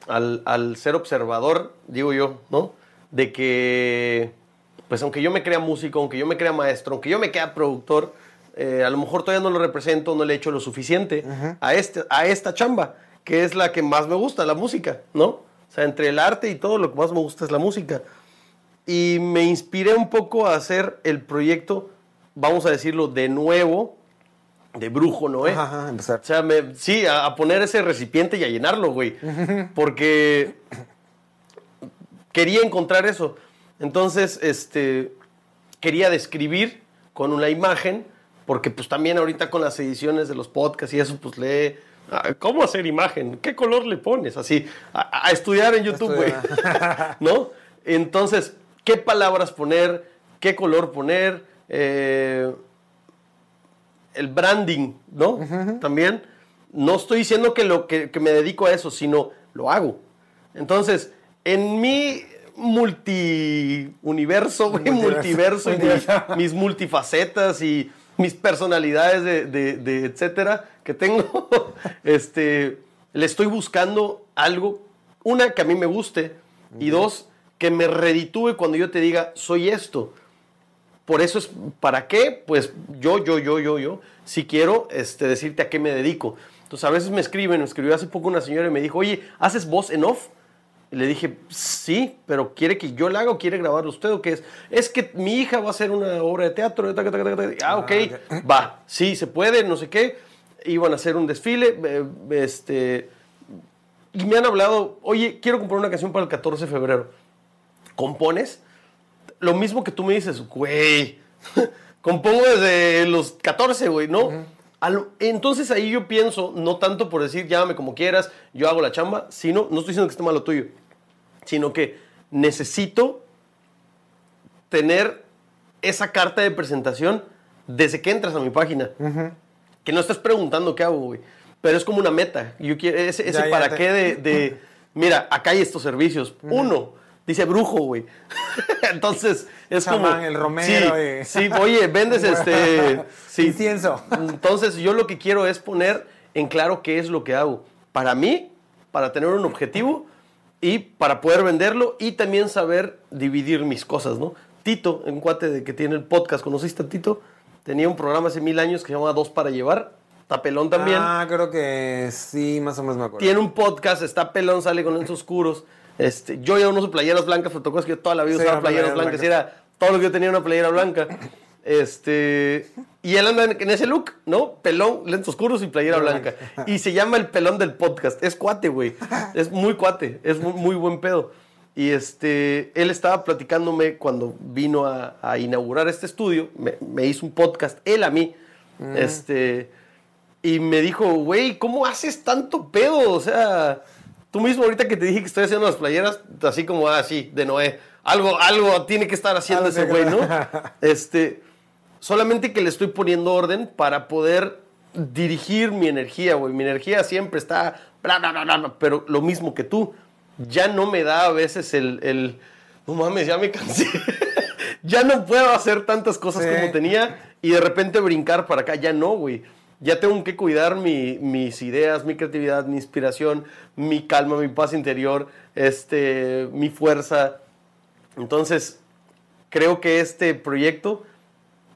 al, ser observador, digo yo, ¿no? De que, pues aunque yo me crea músico, aunque yo me crea maestro, aunque yo me crea productor, eh, a lo mejor todavía no lo represento, no le he hecho lo suficiente a, este, a esta chamba, que es la que más me gusta, la música, ¿no? O sea, entre el arte y todo, lo que más me gusta es la música. Y me inspiré un poco a hacer el proyecto, vamos a decirlo de nuevo, de brujo, ¿no? Eh? Ajá, empezar. O sea, sí, a, a, poner ese recipiente y a llenarlo, güey. Porque quería encontrar eso. Entonces, este, quería describir con una imagen, porque pues también ahorita con las ediciones de los podcasts y eso, pues le Ah, ¿Cómo hacer imagen? ¿Qué color le pones? Así, a, estudiar en YouTube, güey. ¿No? Entonces, ¿qué palabras poner? ¿Qué color poner? Eh, el branding, ¿no? También. No estoy diciendo que, lo, que, me dedico a eso, sino lo hago. Entonces, en mi multiuniverso, mi multiverso y mis multifacetas y mis personalidades de, etcétera que tengo, este, le estoy buscando algo, una, que a mí me guste, y dos, que me reditúe cuando yo te diga, soy esto. Por eso es, ¿para qué? Pues yo, yo, yo, yo, yo, si quiero este, decirte a qué me dedico. Entonces a veces me escriben, me escribió hace poco una señora y me dijo, oye, ¿haces voz en off? le dije, sí, pero ¿quiere que yo la haga o quiere grabarlo usted o qué es? Es que mi hija va a hacer una obra de teatro. ah, ah ok, va, sí, se puede, no sé qué. Iban a hacer un desfile, eh, este... Y me han hablado, oye, quiero comprar una canción para el 14 de febrero. ¿Compones? Lo mismo que tú me dices, güey, compongo desde los 14, güey, ¿no? Entonces ahí yo pienso, no tanto por decir llámame como quieras, yo hago la chamba, sino, no estoy diciendo que esté malo tuyo, sino que necesito tener esa carta de presentación desde que entras a mi página. Que no estás preguntando qué hago, güey. Pero es como una meta. Yo ese, para qué de, mira, acá hay estos servicios. Uno, dice brujo, güey. Entonces, es como... el romero. Sí, sí oye, vendes este... Incienso. Entonces, yo lo que quiero es poner en claro qué es lo que hago. Para mí, para tener un objetivo, y para poder venderlo y también saber dividir mis cosas, ¿no? Tito, un cuate de que tiene el podcast, ¿conociste a Tito? Tenía un programa hace mil años que se llamaba Dos para Llevar, Tapelón también. Ah, creo que sí, más o menos me acuerdo. Tiene un podcast, está pelón, sale con lentes oscuros. Este, yo ya no uso playeras blancas, pero tocó que yo toda la vida usaba playeras, blancas, era todo lo que yo tenía una playera blanca. Este, y él anda en ese look, ¿no? Pelón, lentes oscuros y playera blanca. Y se llama el pelón del podcast. Es cuate, güey. Es muy cuate. Es muy, buen pedo. Y este, él estaba platicándome cuando vino a, inaugurar este estudio. Me, hizo un podcast, él a mí. Mm. Este, y me dijo, güey, ¿cómo haces tanto pedo? O sea, tú mismo ahorita que te dije que estoy haciendo las playeras, así como así, ah, de Noé. Algo, algo tiene que estar haciendo ese güey, ¿no? Este Solamente que le estoy poniendo orden para poder dirigir mi energía, güey. Mi energía siempre está, bla, bla, bla, bla, pero lo mismo que tú. Ya no me da a veces el, no mames, ya me cansé. ya no puedo hacer tantas cosas como tenía y de repente brincar para acá. Ya no, güey. Ya tengo que cuidar mis ideas, mi creatividad, mi inspiración, mi calma, mi paz interior, este, mi fuerza. Entonces, creo que este proyecto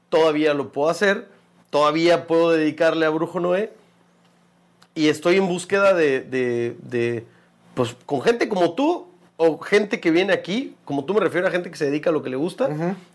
todavía lo puedo hacer, todavía puedo dedicarle a Brujo Noé y estoy en búsqueda de, pues con gente como tú o gente que viene aquí, como tú me refiero a gente que se dedica a lo que le gusta,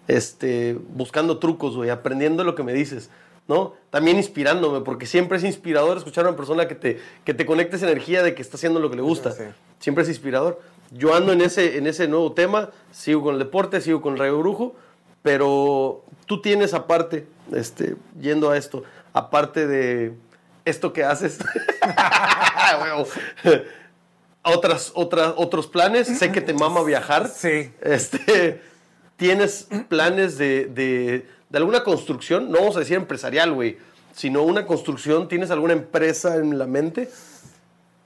este, buscando trucos, güey, aprendiendo lo que me dices, ¿no? También inspirándome, porque siempre es inspirador escuchar a una persona que te, que te esa energía de que está haciendo lo que le gusta. Siempre es inspirador. Yo ando en ese, en ese nuevo tema, sigo con el deporte, sigo con el rayo brujo, pero tú tienes aparte, este, yendo a esto, aparte de esto que haces, otras, otras, otros planes. Sé que te mama viajar. Sí. Este, tienes planes de, alguna construcción, no vamos a decir empresarial, güey, sino una construcción. ¿Tienes alguna empresa en la mente?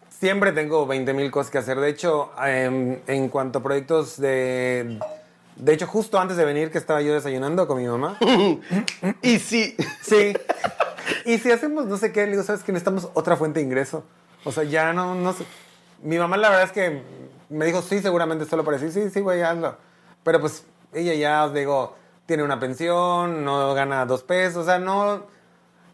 Siempre tengo 20 mil cosas que hacer. De hecho, em, en cuanto a proyectos de de hecho, justo antes de venir que estaba yo desayunando con mi mamá. y sí. Sí. Y si hacemos no sé qué, le digo, ¿sabes que Necesitamos otra fuente de ingreso. O sea, ya no, no sé. Mi mamá la verdad es que me dijo, sí, seguramente solo para decir, sí, sí, güey, hazlo. Pero pues ella ya, os digo, tiene una pensión, no gana dos pesos, o sea, no...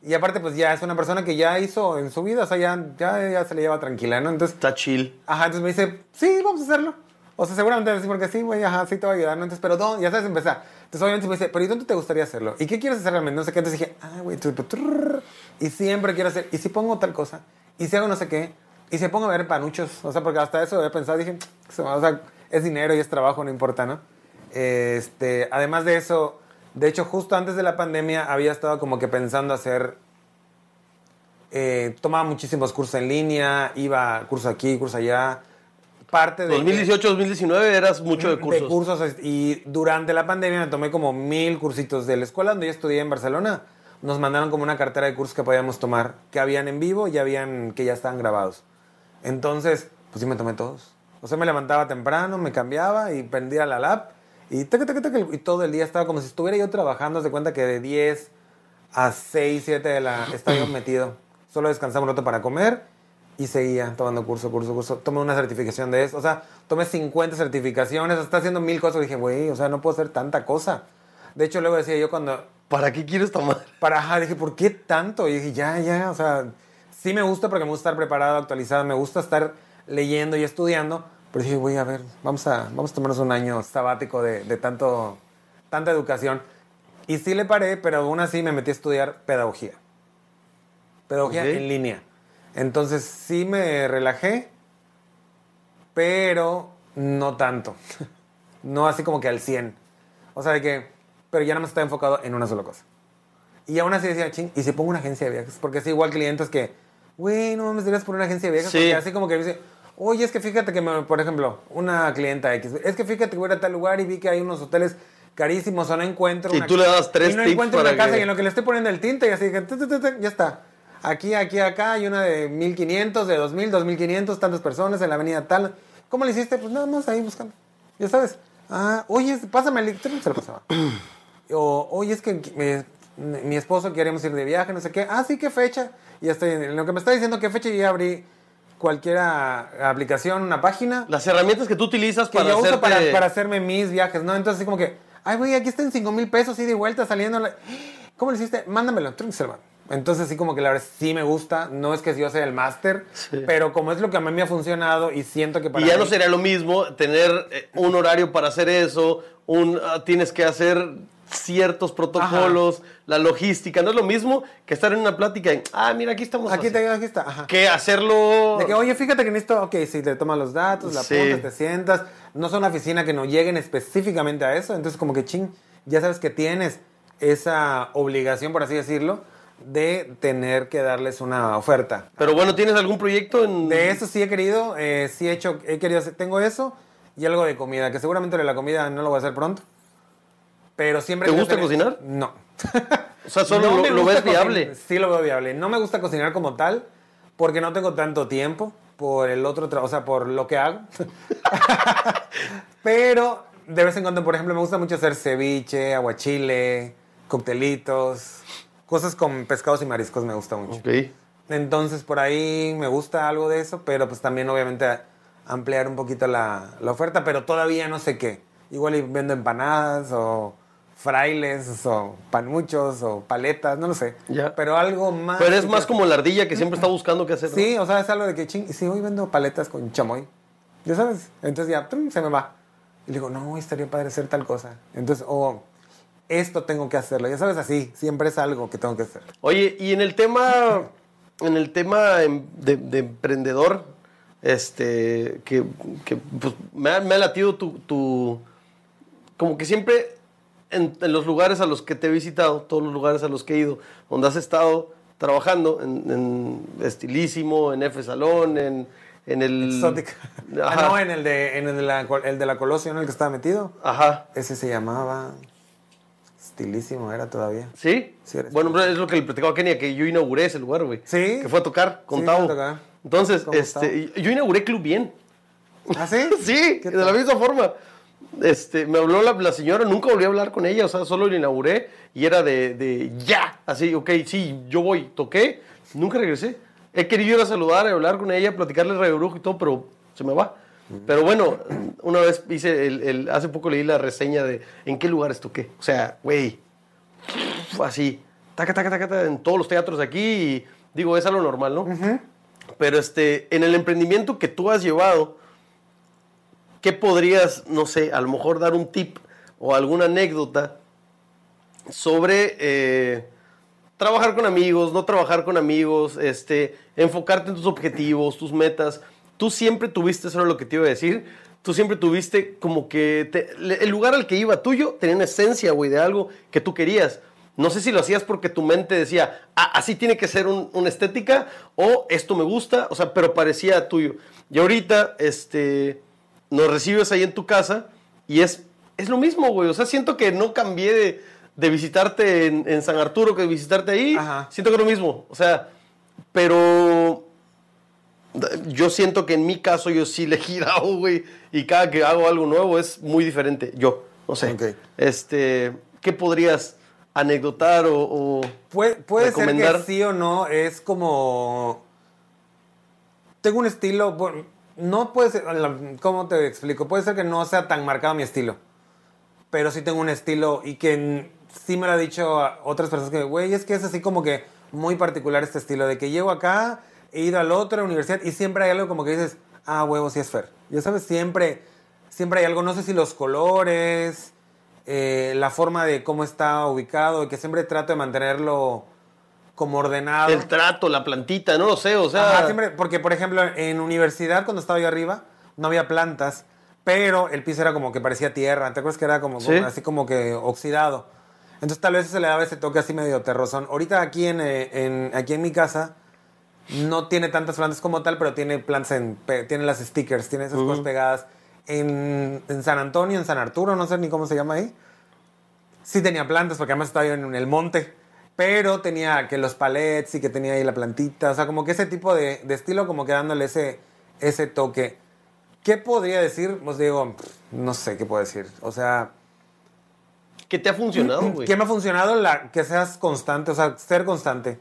Y aparte, pues ya es una persona que ya hizo en su vida, o sea, ya, ya, ya se le lleva tranquila, ¿no? Entonces... Está chill. Ajá, entonces me dice, sí, vamos a hacerlo. O sea, seguramente es porque sí, güey, ajá, sí te voy a ayudar, ¿no? Entonces, pero ¿dónde? Ya sabes empezar. Entonces, obviamente me pues, dice, pero ¿y dónde te gustaría hacerlo? ¿Y qué quieres hacer realmente? No sé qué. Entonces dije, ah, güey, y siempre quiero hacer, y si pongo tal cosa, y si hago no sé qué, y si pongo a ver panuchos, o sea, porque hasta eso había pensado, dije, o sea, es dinero y es trabajo, no importa, ¿no? Este, además de eso, de hecho, justo antes de la pandemia había estado como que pensando hacer eh, tomaba muchísimos cursos en línea, iba curso aquí, curso allá, parte de... 2018-2019 eras mucho de cursos. De cursos y durante la pandemia me tomé como mil cursitos de la escuela donde yo estudié en Barcelona. Nos mandaron como una cartera de cursos que podíamos tomar, que habían en vivo y habían, que ya estaban grabados. Entonces, pues sí me tomé todos. O sea, me levantaba temprano, me cambiaba y prendía la lap y, y todo el día estaba como si estuviera yo trabajando, de cuenta que de 10 a 6, 7 de la estaba yo metido. Solo descansaba un rato para comer y seguía tomando curso, curso, curso. Tomé una certificación de eso. O sea, tomé 50 certificaciones. Está haciendo mil cosas. Dije, güey, o sea, no puedo hacer tanta cosa. De hecho, luego decía yo cuando... ¿Para qué quieres tomar? Para, ajá, dije, ¿por qué tanto? Y dije, ya, ya, o sea, sí me gusta porque me gusta estar preparado, actualizado, me gusta estar leyendo y estudiando, pero dije, voy a ver, vamos a, vamos a tomarnos un año sabático de, de, tanto, tanta educación. Y sí le paré, pero aún así me metí a estudiar pedagogía. Pedagogía en línea. Entonces sí me relajé, pero no tanto. No así como que al 100. O sea, que, pero ya no me estaba enfocado en una sola cosa. Y aún así decía, ching, y si pongo una agencia de viajes, porque es igual clientes que, güey, no me deberías por una agencia de viajes. así como que dice, oye, es que fíjate que, me, por ejemplo, una clienta X, es que fíjate que voy a tal lugar y vi que hay unos hoteles carísimos o no encuentro. Y tú le das tres Y no encuentro una casa y en lo que le estoy poniendo el tinte y así, que, ya está aquí, aquí, acá, hay una de 1500, de 2000, 2500, tantas personas en la avenida tal. ¿Cómo le hiciste? Pues nada más ahí buscando. Ya sabes. Ah, oye, pásame el se O, oye, es que mi esposo queríamos ir de viaje, no sé qué. Ah, sí, qué fecha. Y estoy en lo que me está diciendo qué fecha y ya abrí cualquiera aplicación, una página. Las herramientas que tú utilizas que para, yo uso para, hacerme mis viajes, ¿no? Entonces, así como que, ay, güey, aquí están 5 mil pesos, y de vuelta saliendo. ¿Cómo le hiciste? Mándamelo, Trump entonces, sí como que la verdad sí me gusta. No es que yo sea el máster, pero como es lo que a mí me ha funcionado y siento que para. Y ya no sería lo mismo tener eh, un horario para hacer eso, un, ah, tienes que hacer ciertos protocolos, la logística. No es lo mismo que estar en una plática en ah, mira, aquí estamos. Aquí, te, aquí está. Ajá. Que hacerlo. De que, oye, fíjate que en esto, ok, si te tomas los datos, la te sientas. No son una oficina que no lleguen específicamente a eso. Entonces, como que ching, ya sabes que tienes esa obligación, por así decirlo, de tener que darles una oferta. Pero bueno, ¿tienes algún proyecto en...? De eso sí he querido, eh, sí he hecho, he querido hacer, tengo eso y algo de comida, que seguramente la comida no lo voy a hacer pronto, pero siempre... ¿Te gusta cocinar? No. o sea, solo lo, lo ves viable. Sí lo veo viable. No me gusta cocinar como tal, porque no tengo tanto tiempo por el otro, o sea, por lo que hago. pero de vez en cuando, por ejemplo, me gusta mucho hacer ceviche, aguachile, coctelitos cosas con pescados y mariscos me gusta mucho. Okay. Entonces por ahí me gusta algo de eso, pero pues también obviamente ampliar un poquito la, oferta, pero todavía no sé qué. Igual vendo empanadas o frailes o panuchos o paletas, no lo sé. Ya. Pero algo más. Pero es más como la ardilla que siempre está buscando qué hacer. Sí, o sea, es algo de que ching. Si sí, hoy vendo paletas con chamoy, ya sabes. Entonces ya se me va. Y digo, no, estaría padre hacer tal cosa. Entonces, o esto tengo que hacerlo. Ya sabes, así, siempre es algo que tengo que hacer. Oye, y en el tema, en el tema em, de, emprendedor, este, que, pues, me, ha, latido tu, como que siempre en, los lugares a los que te he visitado, todos los lugares a los que he ido, donde has estado trabajando en, Estilísimo, en F Salón, en, en el... Ah, no, en el de, en la, el de la Colosio, en el que estaba metido. Ajá. Ese se llamaba... Estilísimo era todavía. ¿Sí? bueno, es lo que le platicaba a Kenia, que yo inauguré ese lugar, güey. Sí. Que fue a tocar con sí, Entonces, este, yo inauguré Club Bien. ¿Ah, sí? de la misma forma. Este, me habló la, señora, nunca volví a hablar con ella, o sea, solo lo inauguré y era de, de ya, así, ok, sí, yo voy, toqué, nunca regresé. He querido ir a saludar, a hablar con ella, platicarle el radio brujo y todo, pero se me va. Pero bueno, una vez hice, el, hace poco leí la reseña de en qué lugar tu qué. O sea, güey, así, taca, taca, taca, taca, en todos los teatros de aquí y digo, es lo normal, ¿no? Pero este, en el emprendimiento que tú has llevado, ¿qué podrías, no sé, a lo mejor dar un tip o alguna anécdota sobre eh, trabajar con amigos, no trabajar con amigos, este, enfocarte en tus objetivos, tus metas? tú siempre tuviste, eso era lo que te iba a decir, tú siempre tuviste como que el lugar al que iba tuyo tenía una esencia, güey, de algo que tú querías. No sé si lo hacías porque tu mente decía, ah, así tiene que ser una estética o esto me gusta, o sea, pero parecía tuyo. Y ahorita, este, nos recibes ahí en tu casa y es, es lo mismo, güey. O sea, siento que no cambié de, visitarte en, San Arturo que visitarte ahí. Siento que es lo mismo. O sea, pero yo siento que en mi caso yo sí le he güey. Y cada que hago algo nuevo es muy diferente. Yo, no sé. Este, ¿Qué podrías anecdotar o, o puede ser que sí o no es como... Tengo un estilo... No puede ser... ¿Cómo te explico? Puede ser que no sea tan marcado mi estilo. Pero sí tengo un estilo y que sí me lo ha dicho otras personas que, güey, es que es así como que muy particular este estilo. De que llego acá he ido a la universidad y siempre hay algo como que dices, ah, huevo, sí es Fer. Ya sabes, siempre, siempre hay algo, no sé si los colores, eh, la forma de cómo está ubicado, que siempre trato de mantenerlo como ordenado. El trato, la plantita, no lo sé, o sea. Ajá, siempre, porque por ejemplo, en universidad, cuando estaba yo arriba, no había plantas, pero el piso era como que parecía tierra, ¿te acuerdas que era como, así como que oxidado? Entonces tal vez se le daba ese toque así medio terrozón. Ahorita aquí eh, en, aquí en mi casa no tiene tantas plantas como tal, pero tiene plantas en, tiene las stickers, tiene esas cosas pegadas. En, en, San Antonio, en San Arturo, no sé ni cómo se llama ahí, sí tenía plantas, porque además estaba en el monte, pero tenía que los palets y que tenía ahí la plantita, o sea, como que ese tipo de, estilo, como que dándole ese, ese toque. ¿Qué podría decir? Os pues digo, no sé qué puedo decir, o sea... ¿Qué te ha funcionado, güey? ¿Qué me ha funcionado? La, que seas constante, o sea, ser constante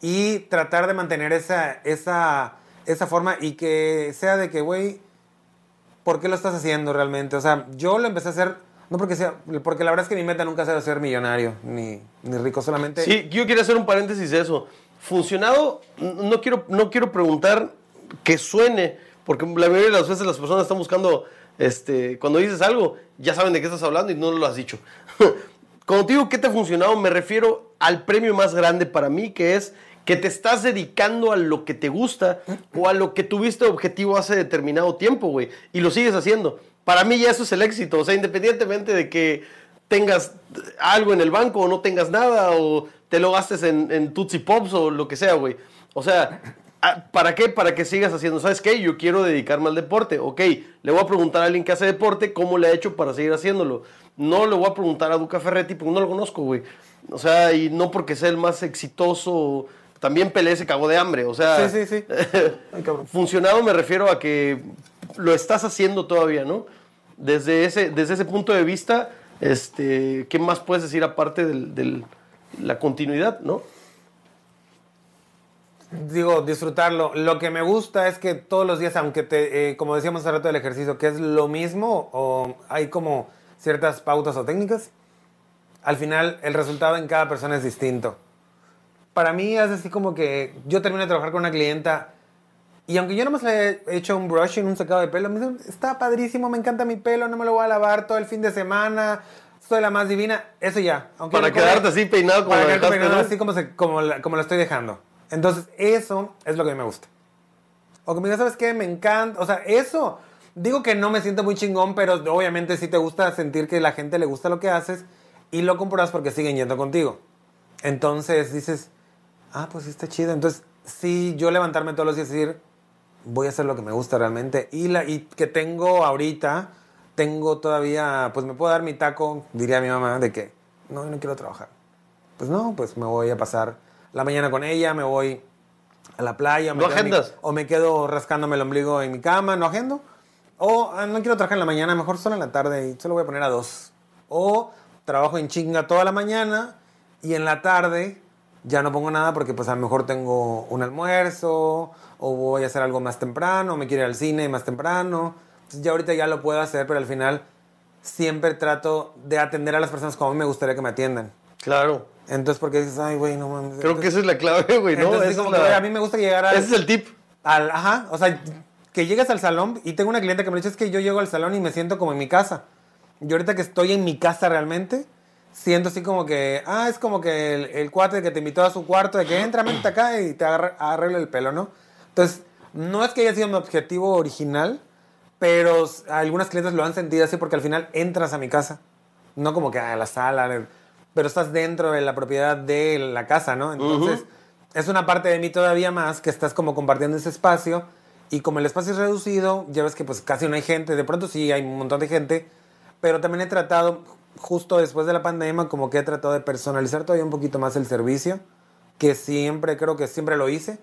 y tratar de mantener esa, esa, esa forma y que sea de que, güey, ¿por qué lo estás haciendo realmente? O sea, yo lo empecé a hacer, no porque sea, porque la verdad es que mi meta nunca sido ser millonario, ni, ni rico, solamente... Sí, yo quiero hacer un paréntesis de eso. Funcionado, no quiero, no quiero preguntar que suene, porque la mayoría de las veces las personas están buscando, este, cuando dices algo, ya saben de qué estás hablando y no lo has dicho. Cuando te digo qué te ha funcionado, me refiero al premio más grande para mí, que es que te estás dedicando a lo que te gusta o a lo que tuviste objetivo hace determinado tiempo, güey, y lo sigues haciendo. Para mí ya eso es el éxito, o sea, independientemente de que tengas algo en el banco o no tengas nada o te lo gastes en, en Tootsie Pops o lo que sea, güey. O sea, ah, ¿Para qué? Para que sigas haciendo. ¿Sabes qué? Yo quiero dedicarme al deporte. Ok, le voy a preguntar a alguien que hace deporte cómo le ha hecho para seguir haciéndolo. No le voy a preguntar a Duca Ferretti porque no lo conozco, güey. O sea, y no porque sea el más exitoso también Pelé se cagó de hambre, o sea... funcionado me refiero a que lo estás haciendo todavía, ¿no? Desde ese, desde ese punto de vista, este, ¿qué más puedes decir aparte de la continuidad, no? Digo, disfrutarlo. Lo que me gusta es que todos los días, aunque te, eh, como decíamos hace rato del ejercicio, que es lo mismo o hay como ciertas pautas o técnicas, al final el resultado en cada persona es distinto para mí es así como que yo termino de trabajar con una clienta y aunque yo no le he hecho un brushing, un secado de pelo, me dicen, está padrísimo, me encanta mi pelo, no me lo voy a lavar todo el fin de semana, soy la más divina, eso ya. para quedarte así peinado como lo así como, como, lo estoy dejando. Entonces, eso es lo que a mí me gusta. O que me ¿sabes qué? Me encanta, o sea, eso... Digo que no me siento muy chingón, pero obviamente sí te gusta sentir que la gente le gusta lo que haces y lo compruebas porque siguen yendo contigo. Entonces dices, ah, pues sí está chido. Entonces, sí, yo levantarme todos los días y decir, voy a hacer lo que me gusta realmente. Y, la, y que tengo ahorita, tengo todavía, pues me puedo dar mi taco, diría mi mamá, de que no, yo no quiero trabajar. Pues no, pues me voy a pasar la mañana con ella, me voy a la playa. Me ¿No agendas? o me quedo rascándome el ombligo en mi cama, no agendo. O ah, no quiero trabajar en la mañana, mejor solo en la tarde y solo voy a poner a dos. O trabajo en chinga toda la mañana y en la tarde ya no pongo nada porque pues a lo mejor tengo un almuerzo o voy a hacer algo más temprano, me quiero ir al cine más temprano. Entonces ya ahorita ya lo puedo hacer, pero al final siempre trato de atender a las personas como a mí me gustaría que me atiendan. Claro. Entonces porque dices, ay, güey, no mames. Creo que esa es la clave, güey, ¿no? Entonces, como que, a mí me gusta llegar al... Ese es el tip. ajá, o sea, que llegas al salón y tengo una cliente que me dice, es que yo llego al salón y me siento como en mi casa. Yo ahorita que estoy en mi casa realmente, Siento así como que, ah, es como que el, el cuate que te invitó a su cuarto, de que entra, métete acá y te arregla el pelo, ¿no? Entonces, no es que haya sido mi objetivo original, pero algunas clientes lo han sentido así porque al final entras a mi casa, no como que a la sala, pero estás dentro de la propiedad de la casa, ¿no? Entonces, es una parte de mí todavía más que estás como compartiendo ese espacio y como el espacio es reducido, ya ves que pues casi no hay gente, de pronto sí hay un montón de gente, pero también he tratado justo después de la pandemia como que he tratado de personalizar todavía un poquito más el servicio, que siempre, creo que siempre lo hice,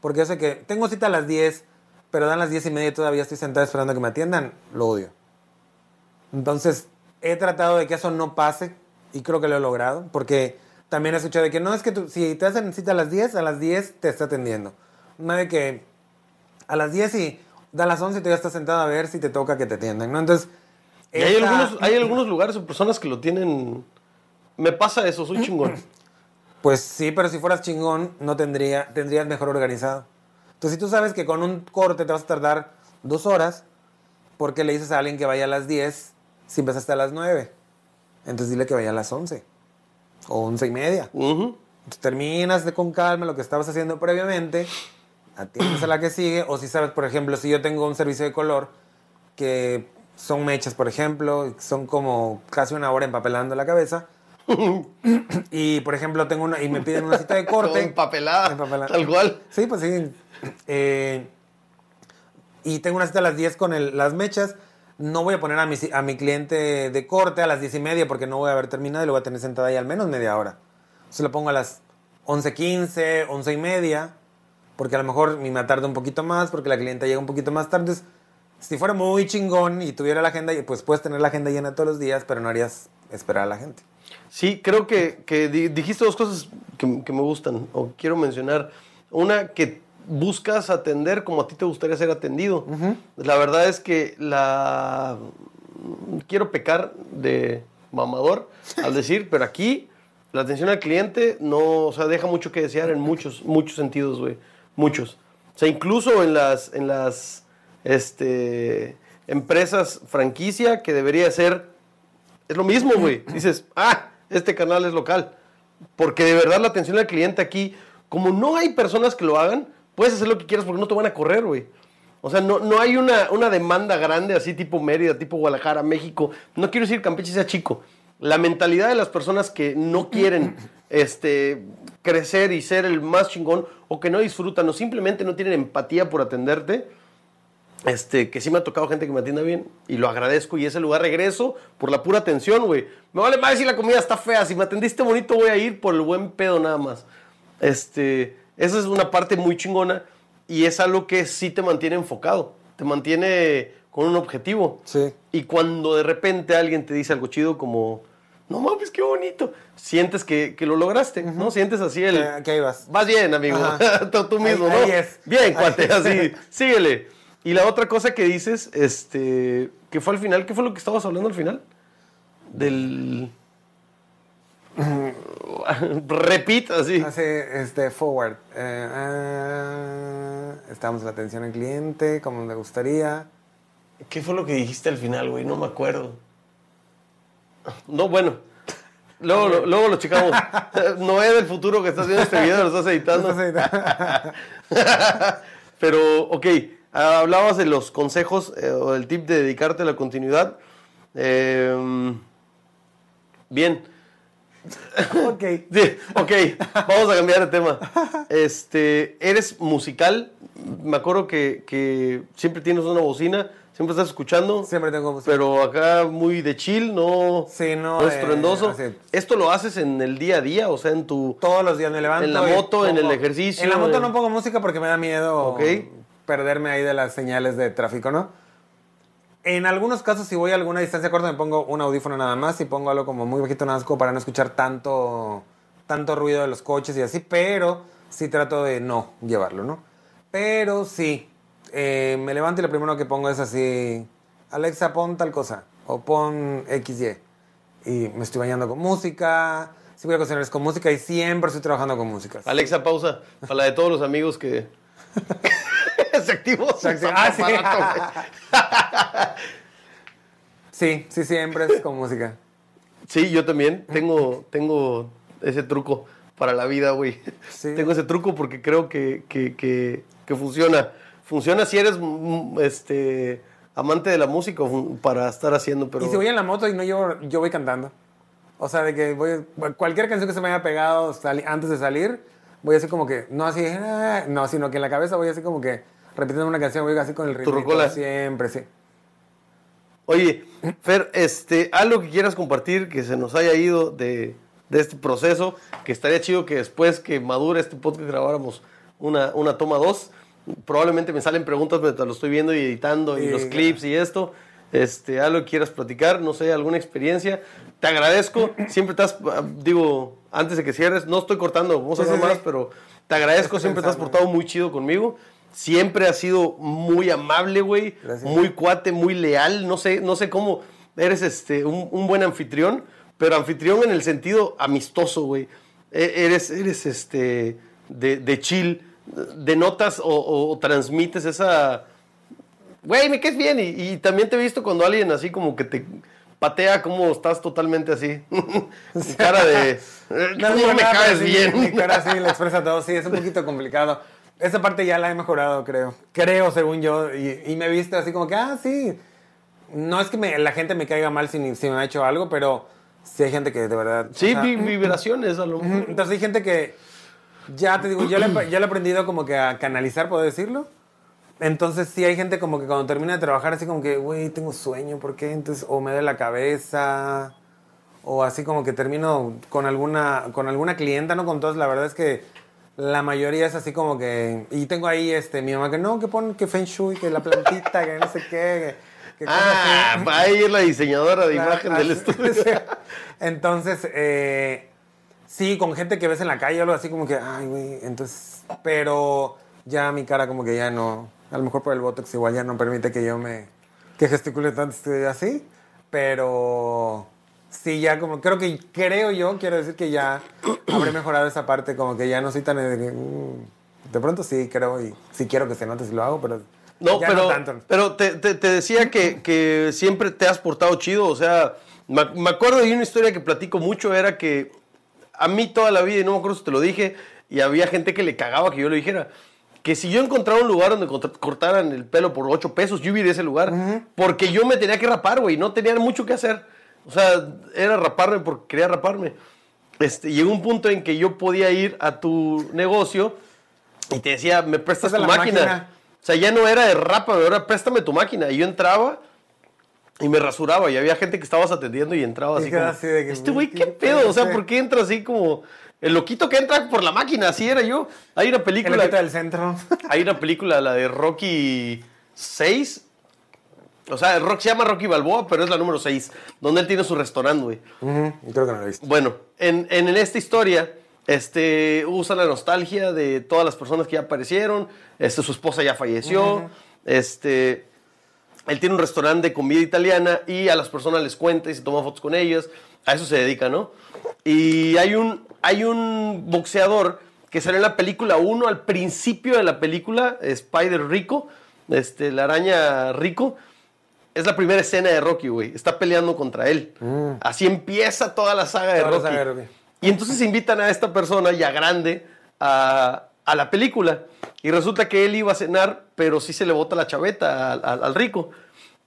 porque yo sé que tengo cita a las 10, pero dan las 10 y media y todavía estoy sentado esperando que me atiendan, lo odio. Entonces, he tratado de que eso no pase y creo que lo he logrado, porque también he escuchado de que no es que si te hacen cita a las 10, a las 10 te está atendiendo. No de que a las 10 y da las 11 y tú ya estás sentado a ver si te toca que te atiendan, ¿no? Entonces, hay, algunos, lugares o personas que lo tienen. Me pasa eso, soy chingón. Pues sí, pero si fueras chingón, no tendría, tendrías mejor organizado. Entonces, si tú sabes que con un corte te vas a tardar dos horas, porque le dices a alguien que vaya a las 10 si empezaste a las 9? Entonces dile que vaya a las 11 o 11 y media. Entonces, terminas con calma lo que estabas haciendo previamente, atiendes a la que sigue, o si sabes, por ejemplo, si yo tengo un servicio de color que son mechas, por ejemplo, son como casi una hora empapelando la cabeza. y por ejemplo, tengo una, y me piden una cita de corte. empapelada, empapelada, Tal cual. Sí, pues sí. Eh, y tengo una cita a las 10 con las mechas. No voy a poner a mi, a mi cliente de corte a las 10 y media porque no voy a haber terminado y lo voy a tener sentada ahí al menos media hora. Se lo pongo a las 11.15, 11 y media, porque a lo mejor me tarda un poquito más, porque la clienta llega un poquito más tarde si fuera muy chingón y tuviera la agenda, pues puedes tener la agenda llena todos los días, pero no harías esperar a la gente. Sí, creo que, dijiste dos cosas que, me gustan o quiero mencionar. Una, que buscas atender como a ti te gustaría ser atendido. La verdad es que la... Quiero pecar de mamador al decir, pero aquí la atención al cliente no, o sea, deja mucho que desear en muchos, muchos sentidos, güey. Muchos. O sea, incluso en las este, empresas franquicia que debería ser, es lo mismo, güey. Dices, ah, este canal es local. Porque de verdad la atención al cliente aquí, como no hay personas que lo hagan, puedes hacer lo que quieras porque no te van a correr, güey. O sea, no, no hay una, una, demanda grande así tipo Mérida, tipo Guadalajara, México. No quiero decir Campeche sea chico. La mentalidad de las personas que no quieren este, crecer y ser el más chingón o que no disfrutan o simplemente no tienen empatía por atenderte, este, que sí me ha tocado gente que me atienda bien y lo agradezco y ese lugar regreso por la pura atención, güey. Me vale más si la comida está fea, si me atendiste bonito voy a ir por el buen pedo nada más. Este, esa es una parte muy chingona y es algo que sí te mantiene enfocado, te mantiene con un objetivo. Y cuando de repente alguien te dice algo chido como, no mames, qué bonito, sientes que, lo lograste, ¿no? Sientes así el... Que, ibas vas. bien, amigo, tú, mismo, ¿no? Bien, cuate, así, síguele. Y la otra cosa que dices, este, que fue al final, ¿qué fue lo que estabas hablando al final? Del... Repeat, así. Hace ah, este, forward. Eh, ah, estamos en la atención al cliente, como me gustaría. ¿Qué fue lo que dijiste al final, güey? No me acuerdo. No, bueno. Luego, lo, checamos. No es del futuro que estás viendo este video, lo estás editando. Pero, ok. Hablabas de los consejos eh, o el tip de dedicarte a la continuidad. Em, bien. Ok. ok, vamos a cambiar de tema. Este, eres musical. Me acuerdo que, siempre tienes una bocina. Siempre estás escuchando. Siempre tengo Pero acá muy de chill, no, estruendoso. Eh, ¿Esto lo haces en el día a día? O sea, en tu. Todos los días me levanto. En la moto, en el ejercicio. En la moto no pongo música porque me da miedo. Ok perderme ahí de las señales de tráfico, ¿no? En algunos casos, si voy a alguna distancia corta, me pongo un audífono nada más y pongo algo como muy bajito nada más para no escuchar tanto, tanto ruido de los coches y así, pero sí trato de no llevarlo, ¿no? Pero sí, eh, me levanto y lo primero que pongo es así, Alexa, pon tal cosa, o pon XY. Y me estoy bañando con música, si voy a cocinar con música y siempre estoy trabajando con música. Alexa, pausa, para la de todos los amigos que... se ah, sí. sí, siempre es con música. Sí, yo también tengo, tengo ese truco para la vida, güey. Tengo ese truco porque creo que, que, funciona. Funciona si eres mm, este, amante de la música para estar haciendo, pero... Y si voy en la moto y no llevo, yo voy cantando. O sea, de que voy, cualquier canción que se me haya pegado antes de salir, voy a hacer como que, no así, ah, no, sino que en la cabeza voy a hacer como que repitiendo una canción, güey, así con el ritmo. Siempre, sí. Oye, Fer, este, algo que quieras compartir que se nos haya ido de, este proceso, que estaría chido que después que madure este podcast grabáramos una, una toma 2. Probablemente me salen preguntas mientras lo estoy viendo y editando y los clips y esto. Este, algo que quieras platicar, no sé, alguna experiencia. Te agradezco, siempre estás, digo, antes de que cierres, no estoy cortando, vamos a hacer más, pero te agradezco, siempre te has portado muy chido conmigo siempre ha sido muy amable, güey. Muy cuate, muy leal. No sé, no sé cómo eres este, un, buen anfitrión, pero anfitrión en el sentido amistoso, güey. E, eres, eres este, de, chill. Denotas o, o, transmites esa. Güey, me caes bien. Y, también te he visto cuando alguien así como que te patea, como estás totalmente así. cara de. Eh, no, me caes bien. cara así la expresa todo. Sí, es un poquito complicado. Esa parte ya la he mejorado, creo. Creo, según yo. Y, me he visto así como que, ah, sí. No es que la gente me caiga mal si, me ha hecho algo, pero sí hay gente que de verdad. Sí, vibraciones a lo mejor. Entonces hay gente que. Ya te digo, yo le, yo le he aprendido como que a canalizar, puedo decirlo. Entonces sí hay gente como que cuando termina de trabajar así como que, güey, tengo sueño, ¿por qué? Entonces, o me da la cabeza, o así como que termino con alguna, con alguna clienta, no con todas. La verdad es que la mayoría es así como que. Y tengo ahí este, mi mamá que no, que pone que Feng Shui, que la plantita, que no sé qué. ah, ahí es la diseñadora de imagen del estudio. Entonces, eh, sí, con gente que ves en la calle, algo así como que, ay, güey. Entonces, pero ya mi cara como que ya no. A lo mejor por el botox igual ya no permite que yo me. que gesticule tanto, estoy así. Pero sí, ya como creo que creo yo, quiero decir que ya habré mejorado esa parte, como que ya no soy tan de mm, de pronto sí creo y sí quiero que se note si lo hago, pero no, pero, pero te, decía que, siempre te has portado chido, o sea, me, acuerdo de una historia que platico mucho, era que a mí toda la vida, y no me acuerdo si te lo dije, y había gente que le cagaba que yo lo dijera, que si yo encontraba un lugar donde cortaran el pelo por 8 pesos, yo iría a ese lugar, porque yo me tenía que rapar, güey, no tenía mucho que hacer. O sea, era raparme porque quería raparme. Este, llegó un punto en que yo podía ir a tu negocio y te decía, me prestas tu máquina? O sea, ya no era de rapa, ahora préstame tu máquina. Y yo entraba y me rasuraba y había gente que estabas atendiendo y entraba así. como, este güey, ¿qué pedo? O sea, ¿por qué entra así como... El loquito que entra por la máquina, así era yo. Hay una película... El del centro. hay una película, la de Rocky 6, o sea, rock se llama Rocky Balboa, pero es la número 6, donde él tiene su restaurante, güey. Bueno, en, en esta historia este, usa la nostalgia de todas las personas que ya aparecieron. Este, su esposa ya falleció. Este, él tiene un restaurante de comida italiana y a las personas les cuenta y se toma fotos con ellas. A eso se dedica, ¿no? Y hay un, hay un boxeador que sale en la película 1 al principio de la película, Spider Rico, este, la araña Rico es la primera escena de Rocky, güey. Está peleando contra él. Mm. Así empieza toda la saga de, Rocky. Y entonces invitan a esta persona ya grande a, la película. Y resulta que él iba a cenar, pero sí se le bota la chaveta al, rico.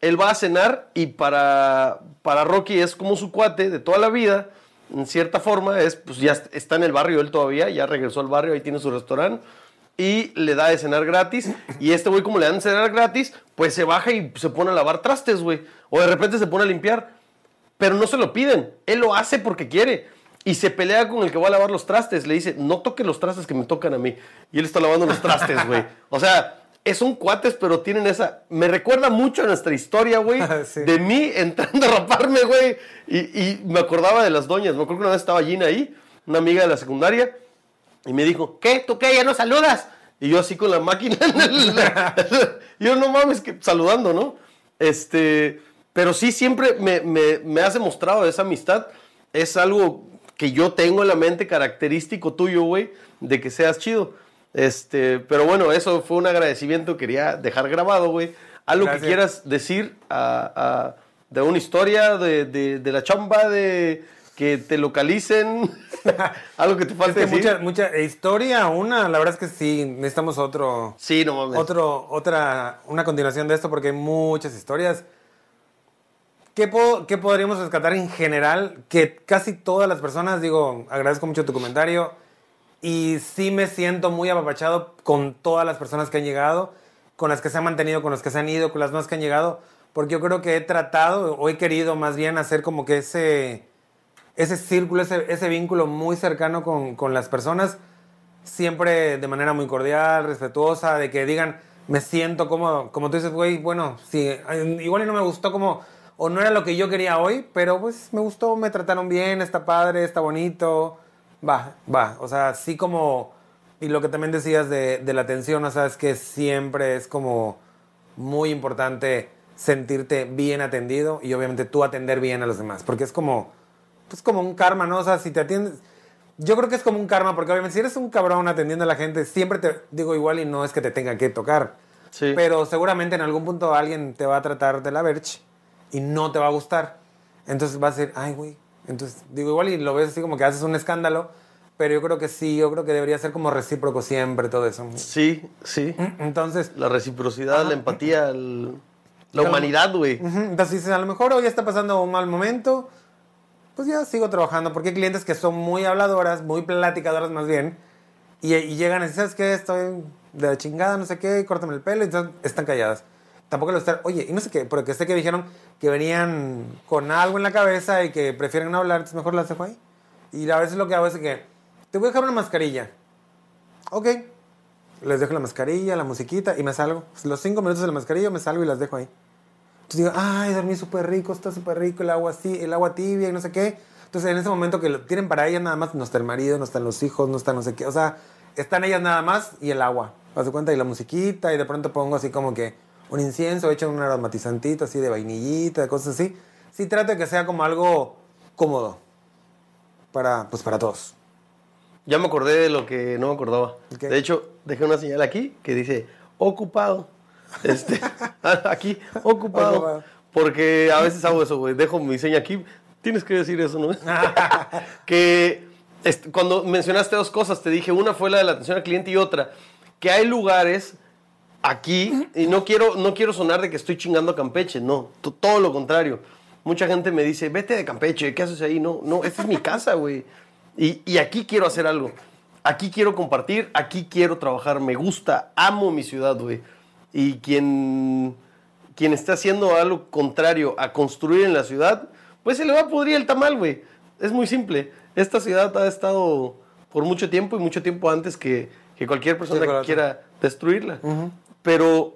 Él va a cenar y para, para Rocky es como su cuate de toda la vida en cierta forma es, pues ya está en el barrio él todavía, ya regresó al barrio, ahí tiene su restaurante y le da de cenar gratis. Y este güey, como le dan de cenar gratis, pues se baja y se pone a lavar trastes, güey. O de repente se pone a limpiar. Pero no se lo piden. Él lo hace porque quiere. Y se pelea con el que va a lavar los trastes. Le dice, no toque los trastes que me tocan a mí. Y él está lavando los trastes, güey. O sea, son cuates, pero tienen esa. Me recuerda mucho a nuestra historia, güey. De mí entrando a raparme, güey. Y, y, me acordaba de las doñas. Me acuerdo que una vez estaba Gina ahí, una amiga de la secundaria. Y me dijo, ¿qué? ¿Tú qué? ¿Ya no saludas? Y yo así con la máquina. yo no mames, que saludando, ¿no? Este, pero sí siempre me, me, me, has demostrado esa amistad. Es algo que yo tengo en la mente característico tuyo, güey, de que seas chido. Este, pero bueno, eso fue un agradecimiento quería dejar grabado, güey. Algo que quieras decir a, de una historia, de, de la chamba, de, que te localicen, algo que te falte. Es mucha, historia, una, la verdad es que sí, necesitamos otro. Sí, no Otro, otra, una continuación de esto porque hay muchas historias. ¿Qué, ¿Qué podríamos rescatar en general? Que casi todas las personas, digo, agradezco mucho tu comentario y sí me siento muy apapachado con todas las personas que han llegado, con las que se han mantenido, con las que se han ido, con las más que han llegado, porque yo creo que he tratado o he querido más bien hacer como que ese ese círculo, ese, ese vínculo muy cercano con, con, las personas, siempre de manera muy cordial, respetuosa, de que digan, me siento cómodo. Como tú dices, güey, bueno, sí, igual no me gustó como, o no era lo que yo quería hoy, pero pues me gustó, me trataron bien, está padre, está bonito, va, va. O sea, sí como, y lo que también decías de, de la atención, o sea, es que siempre es como muy importante sentirte bien atendido y obviamente tú atender bien a los demás, porque es como es pues, como un karma, ¿no? O sea, si te atiendes... Yo creo que es como un karma, porque obviamente si eres un cabrón atendiendo a la gente, siempre te digo igual y no es que te tenga que tocar. Sí. Pero seguramente en algún punto alguien te va a tratar de la verch y no te va a gustar. Entonces vas a decir, ay, güey. Entonces digo igual y lo ves así como que haces un escándalo. Pero yo creo que sí, yo creo que debería ser como recíproco siempre todo eso. Sí, sí. Mm, entonces. La reciprocidad, la empatía, la humanidad, güey. Entonces dices, a lo mejor hoy está pasando un mal momento pues ya sigo trabajando, porque hay clientes que son muy habladoras, muy platicadoras más bien, y, llegan y dicen, ¿sabes qué? Estoy de la chingada, no sé qué, córtame el pelo, y están, están calladas. Tampoco lo están, oye, y no sé qué, porque sé que dijeron que venían con algo en la cabeza y que prefieren no hablar, entonces mejor las dejo ahí. Y a veces lo que hago es que, te voy a dejar una mascarilla. Ok, les dejo la mascarilla, la musiquita y me salgo. Los cinco minutos de la mascarilla me salgo y las dejo ahí. Entonces digo, ay, dormí súper rico, está súper rico, el agua así, el agua tibia y no sé qué. Entonces en ese momento que lo tienen para ellas nada más, no está el marido, no están los hijos, no están no sé qué. O sea, están ellas nada más y el agua. a cuenta y la musiquita y de pronto pongo así como que un incienso echan un aromatizantito así de vainillita, de cosas así. Sí trato de que sea como algo cómodo para, pues para todos. Ya me acordé de lo que no me acordaba. De hecho, dejé una señal aquí que dice ocupado. Este, aquí, ocupado. Porque a veces hago eso, güey. Dejo mi seña aquí. Tienes que decir eso, ¿no? que este, cuando mencionaste dos cosas, te dije, una fue la de la atención al cliente y otra, que hay lugares aquí, y no quiero, no quiero sonar de que estoy chingando a Campeche, no, todo lo contrario. Mucha gente me dice, vete de Campeche, ¿qué haces ahí? No, no, esta es mi casa, güey. Y, y aquí quiero hacer algo. Aquí quiero compartir, aquí quiero trabajar, me gusta, amo mi ciudad, güey. Y quien, quien está haciendo algo contrario a construir en la ciudad, pues se le va a pudrir el tamal, güey. Es muy simple. Esta ciudad ha estado por mucho tiempo y mucho tiempo antes que, cualquier persona que quiera destruirla. Pero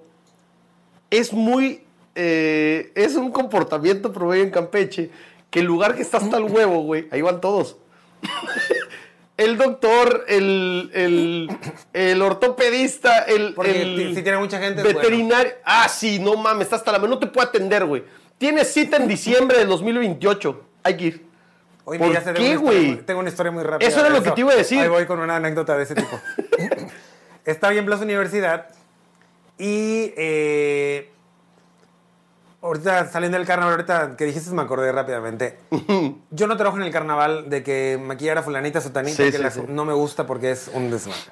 es muy. Eh, es un comportamiento promedio en Campeche que el lugar que está hasta el huevo, güey, ahí van todos. el doctor, el, el, el ortopedista, el, tiene mucha gente veterinario. Ah, sí, no mames, está hasta la mano. No te puedo atender, güey. Tienes cita en diciembre del 2028. Hay que ir. Oye, ¿Por ya qué, güey? Tengo una historia muy rápida. Eso era lo que te iba a decir. Ahí voy con una anécdota de ese tipo. Estaba en Plaza Universidad y eh, Ahorita saliendo del carnaval, ahorita que dijiste me acordé rápidamente. Yo no trabajo en el carnaval de que maquillara a fulanita, sotanita, que no me gusta porque es un desmadre.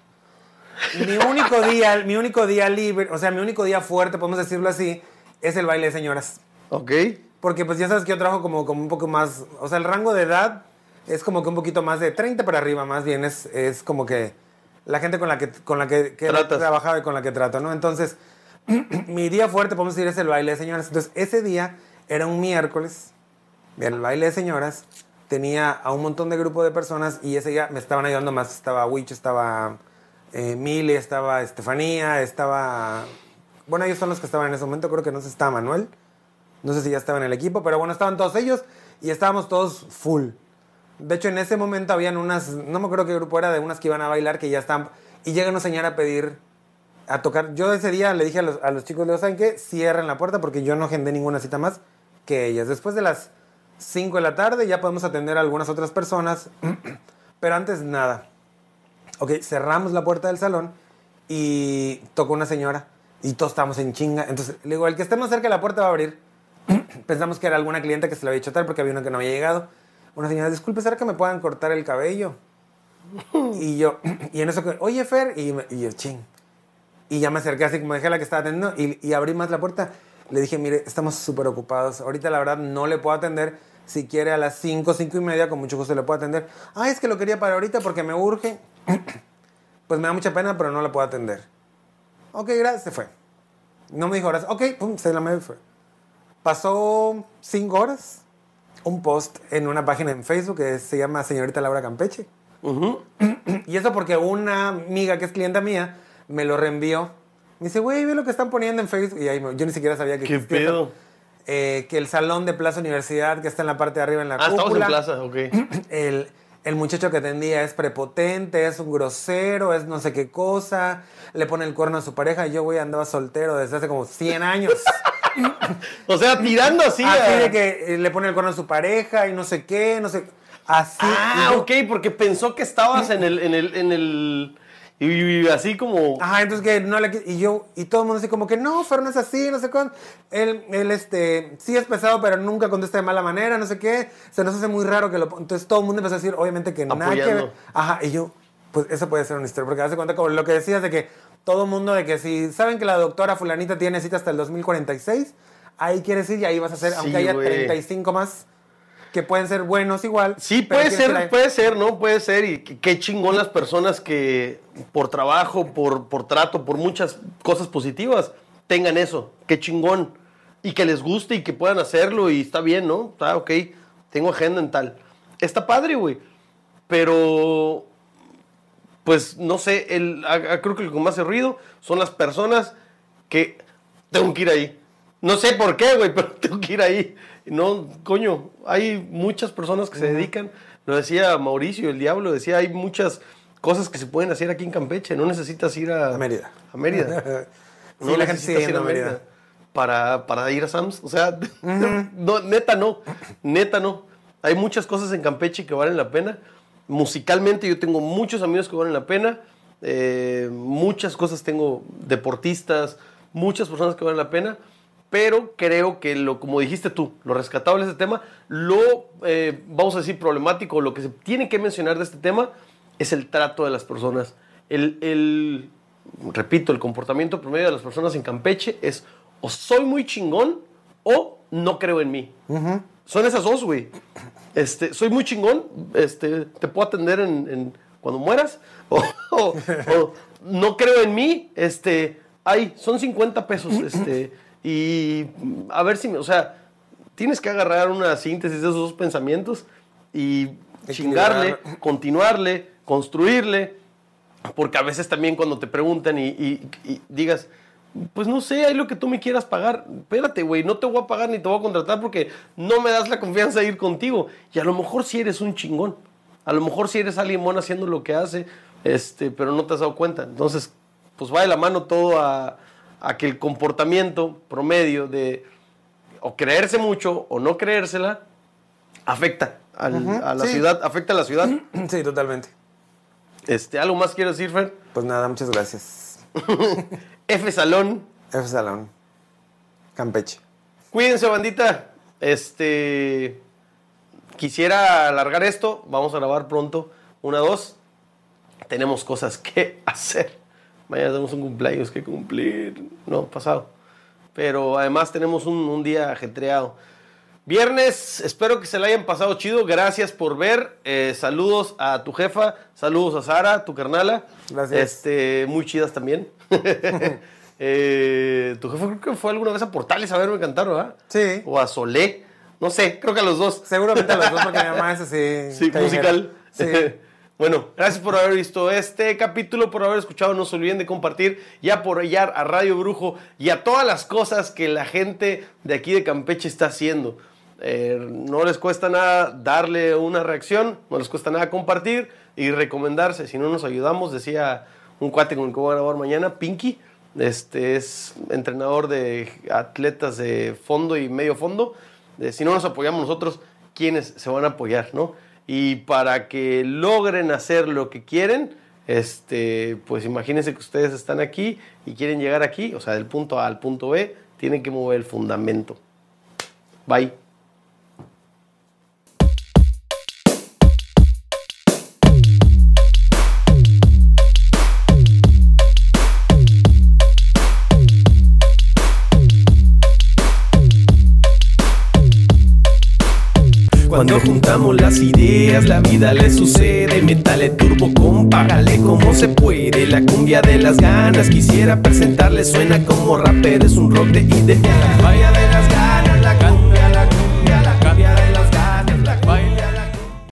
Mi único día, mi único día libre, o sea, mi único día fuerte, podemos decirlo así, es el baile de señoras. Ok. Porque pues ya sabes que yo trabajo como, como un poco más, o sea, el rango de edad es como que un poquito más de 30 para arriba, más bien es, es como que la gente con la que, con la que, que he trabajado y con la que trato, ¿no? Entonces mi día fuerte, podemos decir, es el baile de señoras. Entonces, ese día era un miércoles, el baile de señoras, tenía a un montón de grupo de personas y ese día me estaban ayudando más. Estaba Witch estaba eh, Mili, estaba Estefanía, estaba... Bueno, ellos son los que estaban en ese momento, creo que no sé, está Manuel. No sé si ya estaba en el equipo, pero bueno, estaban todos ellos y estábamos todos full. De hecho, en ese momento habían unas, no me acuerdo qué grupo era, de unas que iban a bailar que ya están... Y llegan una señora a pedir a tocar. Yo ese día le dije a los, a los chicos, de ¿saben que Cierren la puerta porque yo no agendé ninguna cita más que ellas. Después de las 5 de la tarde ya podemos atender a algunas otras personas, pero antes nada. Ok, cerramos la puerta del salón y tocó una señora y todos estábamos en chinga. Entonces le digo, el que esté más cerca de la puerta va a abrir. Pensamos que era alguna clienta que se la había hecho tal porque había una que no había llegado. Una señora, disculpe, ¿será que me puedan cortar el cabello? y yo, y en eso, oye Fer, y, y yo, ching. Y ya me acerqué así como dejé la que estaba atendiendo y, abrí más la puerta. Le dije, mire, estamos súper ocupados. Ahorita la verdad no le puedo atender. Si quiere a las 5, 5 y media, con mucho gusto le puedo atender. Ah, es que lo quería para ahorita porque me urge. pues me da mucha pena, pero no la puedo atender. Ok, gracias, se fue. No me dijo horas. Ok, pum, se la me fue. Pasó 5 horas. Un post en una página en Facebook que se llama Señorita Laura Campeche. y eso porque una amiga que es clienta mía me lo reenvió. Me dice, güey, ve lo que están poniendo en Facebook. Y ahí yo ni siquiera sabía que ¿Qué Pedo? Eh, que el salón de Plaza Universidad, que está en la parte de arriba en la cúpula. Ah, estamos en Plaza, ok. El, muchacho que atendía es prepotente, es un grosero, es no sé qué cosa, le pone el cuerno a su pareja. Yo, güey, andaba soltero desde hace como 100 años. o sea, mirando así. Así de que eh, le pone el cuerno a su pareja y no sé qué, no sé. Así. Ah, ok, porque pensó que estabas en el, en el y, así como. Ajá, entonces que no le. Y yo, y todo el mundo así como que no, Fernández así, no sé cuándo. Él, él, este, sí es pesado, pero nunca contesta de mala manera, no sé qué. Se nos hace muy raro que lo. Entonces todo el mundo empezó a decir, obviamente que nada Ajá, y yo, pues eso puede ser una historia, porque hace cuenta como lo que decías de que todo el mundo, de que si saben que la doctora Fulanita tiene cita hasta el 2046, ahí quieres ir y ahí vas a hacer, aunque haya 35 más que pueden ser buenos igual. Sí, puede ser, puede ser, ¿no? Puede ser. Y qué chingón las personas que por trabajo, por, por trato, por muchas cosas positivas, tengan eso. Qué chingón. Y que les guste y que puedan hacerlo y está bien, ¿no? Está ok. Tengo agenda en tal. Está padre, güey. Pero, pues no sé, el, creo que lo que más hace ruido son las personas que tengo que ir ahí. No sé por qué, güey, pero tengo que ir ahí. No, coño, hay muchas personas que se dedican, lo decía Mauricio, el diablo, decía, hay muchas cosas que se pueden hacer aquí en Campeche, no necesitas ir a, Mérida. A Mérida. no necesitas la gente ir a Mérida. para, ir a Sams. O sea, neta no, neta no. Hay muchas cosas en Campeche que valen la pena. Musicalmente yo tengo muchos amigos que valen la pena. Eh, muchas cosas tengo deportistas, muchas personas que valen la pena pero creo que lo, como dijiste tú, lo rescatable de este tema, lo, eh, vamos a decir, problemático, lo que se tiene que mencionar de este tema es el trato de las personas. El, repito, el comportamiento promedio de las personas en Campeche es o soy muy chingón o no creo en mí. Son esas dos, güey. Este, soy muy chingón, este, te puedo atender en, cuando mueras o, no creo en mí, este, ay, son 50 pesos, este... Y a ver si, me, o sea, tienes que agarrar una síntesis de esos dos pensamientos y chingarle, continuarle, construirle, porque a veces también cuando te preguntan y, digas, pues no sé, hay lo que tú me quieras pagar. Espérate, güey, no te voy a pagar ni te voy a contratar porque no me das la confianza de ir contigo. Y a lo mejor si eres un chingón. A lo mejor si eres alguien bueno haciendo lo que hace, este, pero no te has dado cuenta. Entonces, pues va de la mano todo a, a que el comportamiento promedio de o creerse mucho o no creérsela afecta a la ciudad, afecta a la ciudad. Sí, totalmente. Este, ¿Algo más quiero decir, Fer? Pues nada, muchas gracias. F Salón. F Salón. Campeche. Cuídense, bandita. Este. Quisiera alargar esto. Vamos a grabar pronto. Una, dos. Tenemos cosas que hacer mañana tenemos un cumpleaños que cumplir, no, pasado. Pero además tenemos un, día ajetreado. Viernes, espero que se la hayan pasado chido. Gracias por ver. Eh, saludos a tu jefa, saludos a Sara, tu carnala. Gracias. Este, muy chidas también. Eh, tu jefa creo que fue alguna vez a Portales a verme cantar, ¿verdad? Sí. O a Solé. No sé, creo que a los dos. Seguramente a los dos, porque mi es así. Sí, musical. Sí. Bueno, gracias por haber visto este capítulo, por haber escuchado. No se olviden de compartir ya por hallar a Radio Brujo y a todas las cosas que la gente de aquí de Campeche está haciendo. Eh, no les cuesta nada darle una reacción, no les cuesta nada compartir y recomendarse. Si no nos ayudamos, decía un cuate con el que voy a grabar mañana, Pinky. Este es entrenador de atletas de fondo y medio fondo. Eh, si no nos apoyamos nosotros, ¿quiénes se van a apoyar? ¿No? y para que logren hacer lo que quieren, este, pues imagínense que ustedes están aquí y quieren llegar aquí, o sea, del punto A al punto B, tienen que mover el fundamento. Bye. Cuando juntamos las ideas, la vida le sucede. Metale turbo, compágale como se puede. La cumbia de las ganas quisiera presentarle. Suena como rapero, es un rock de ideas.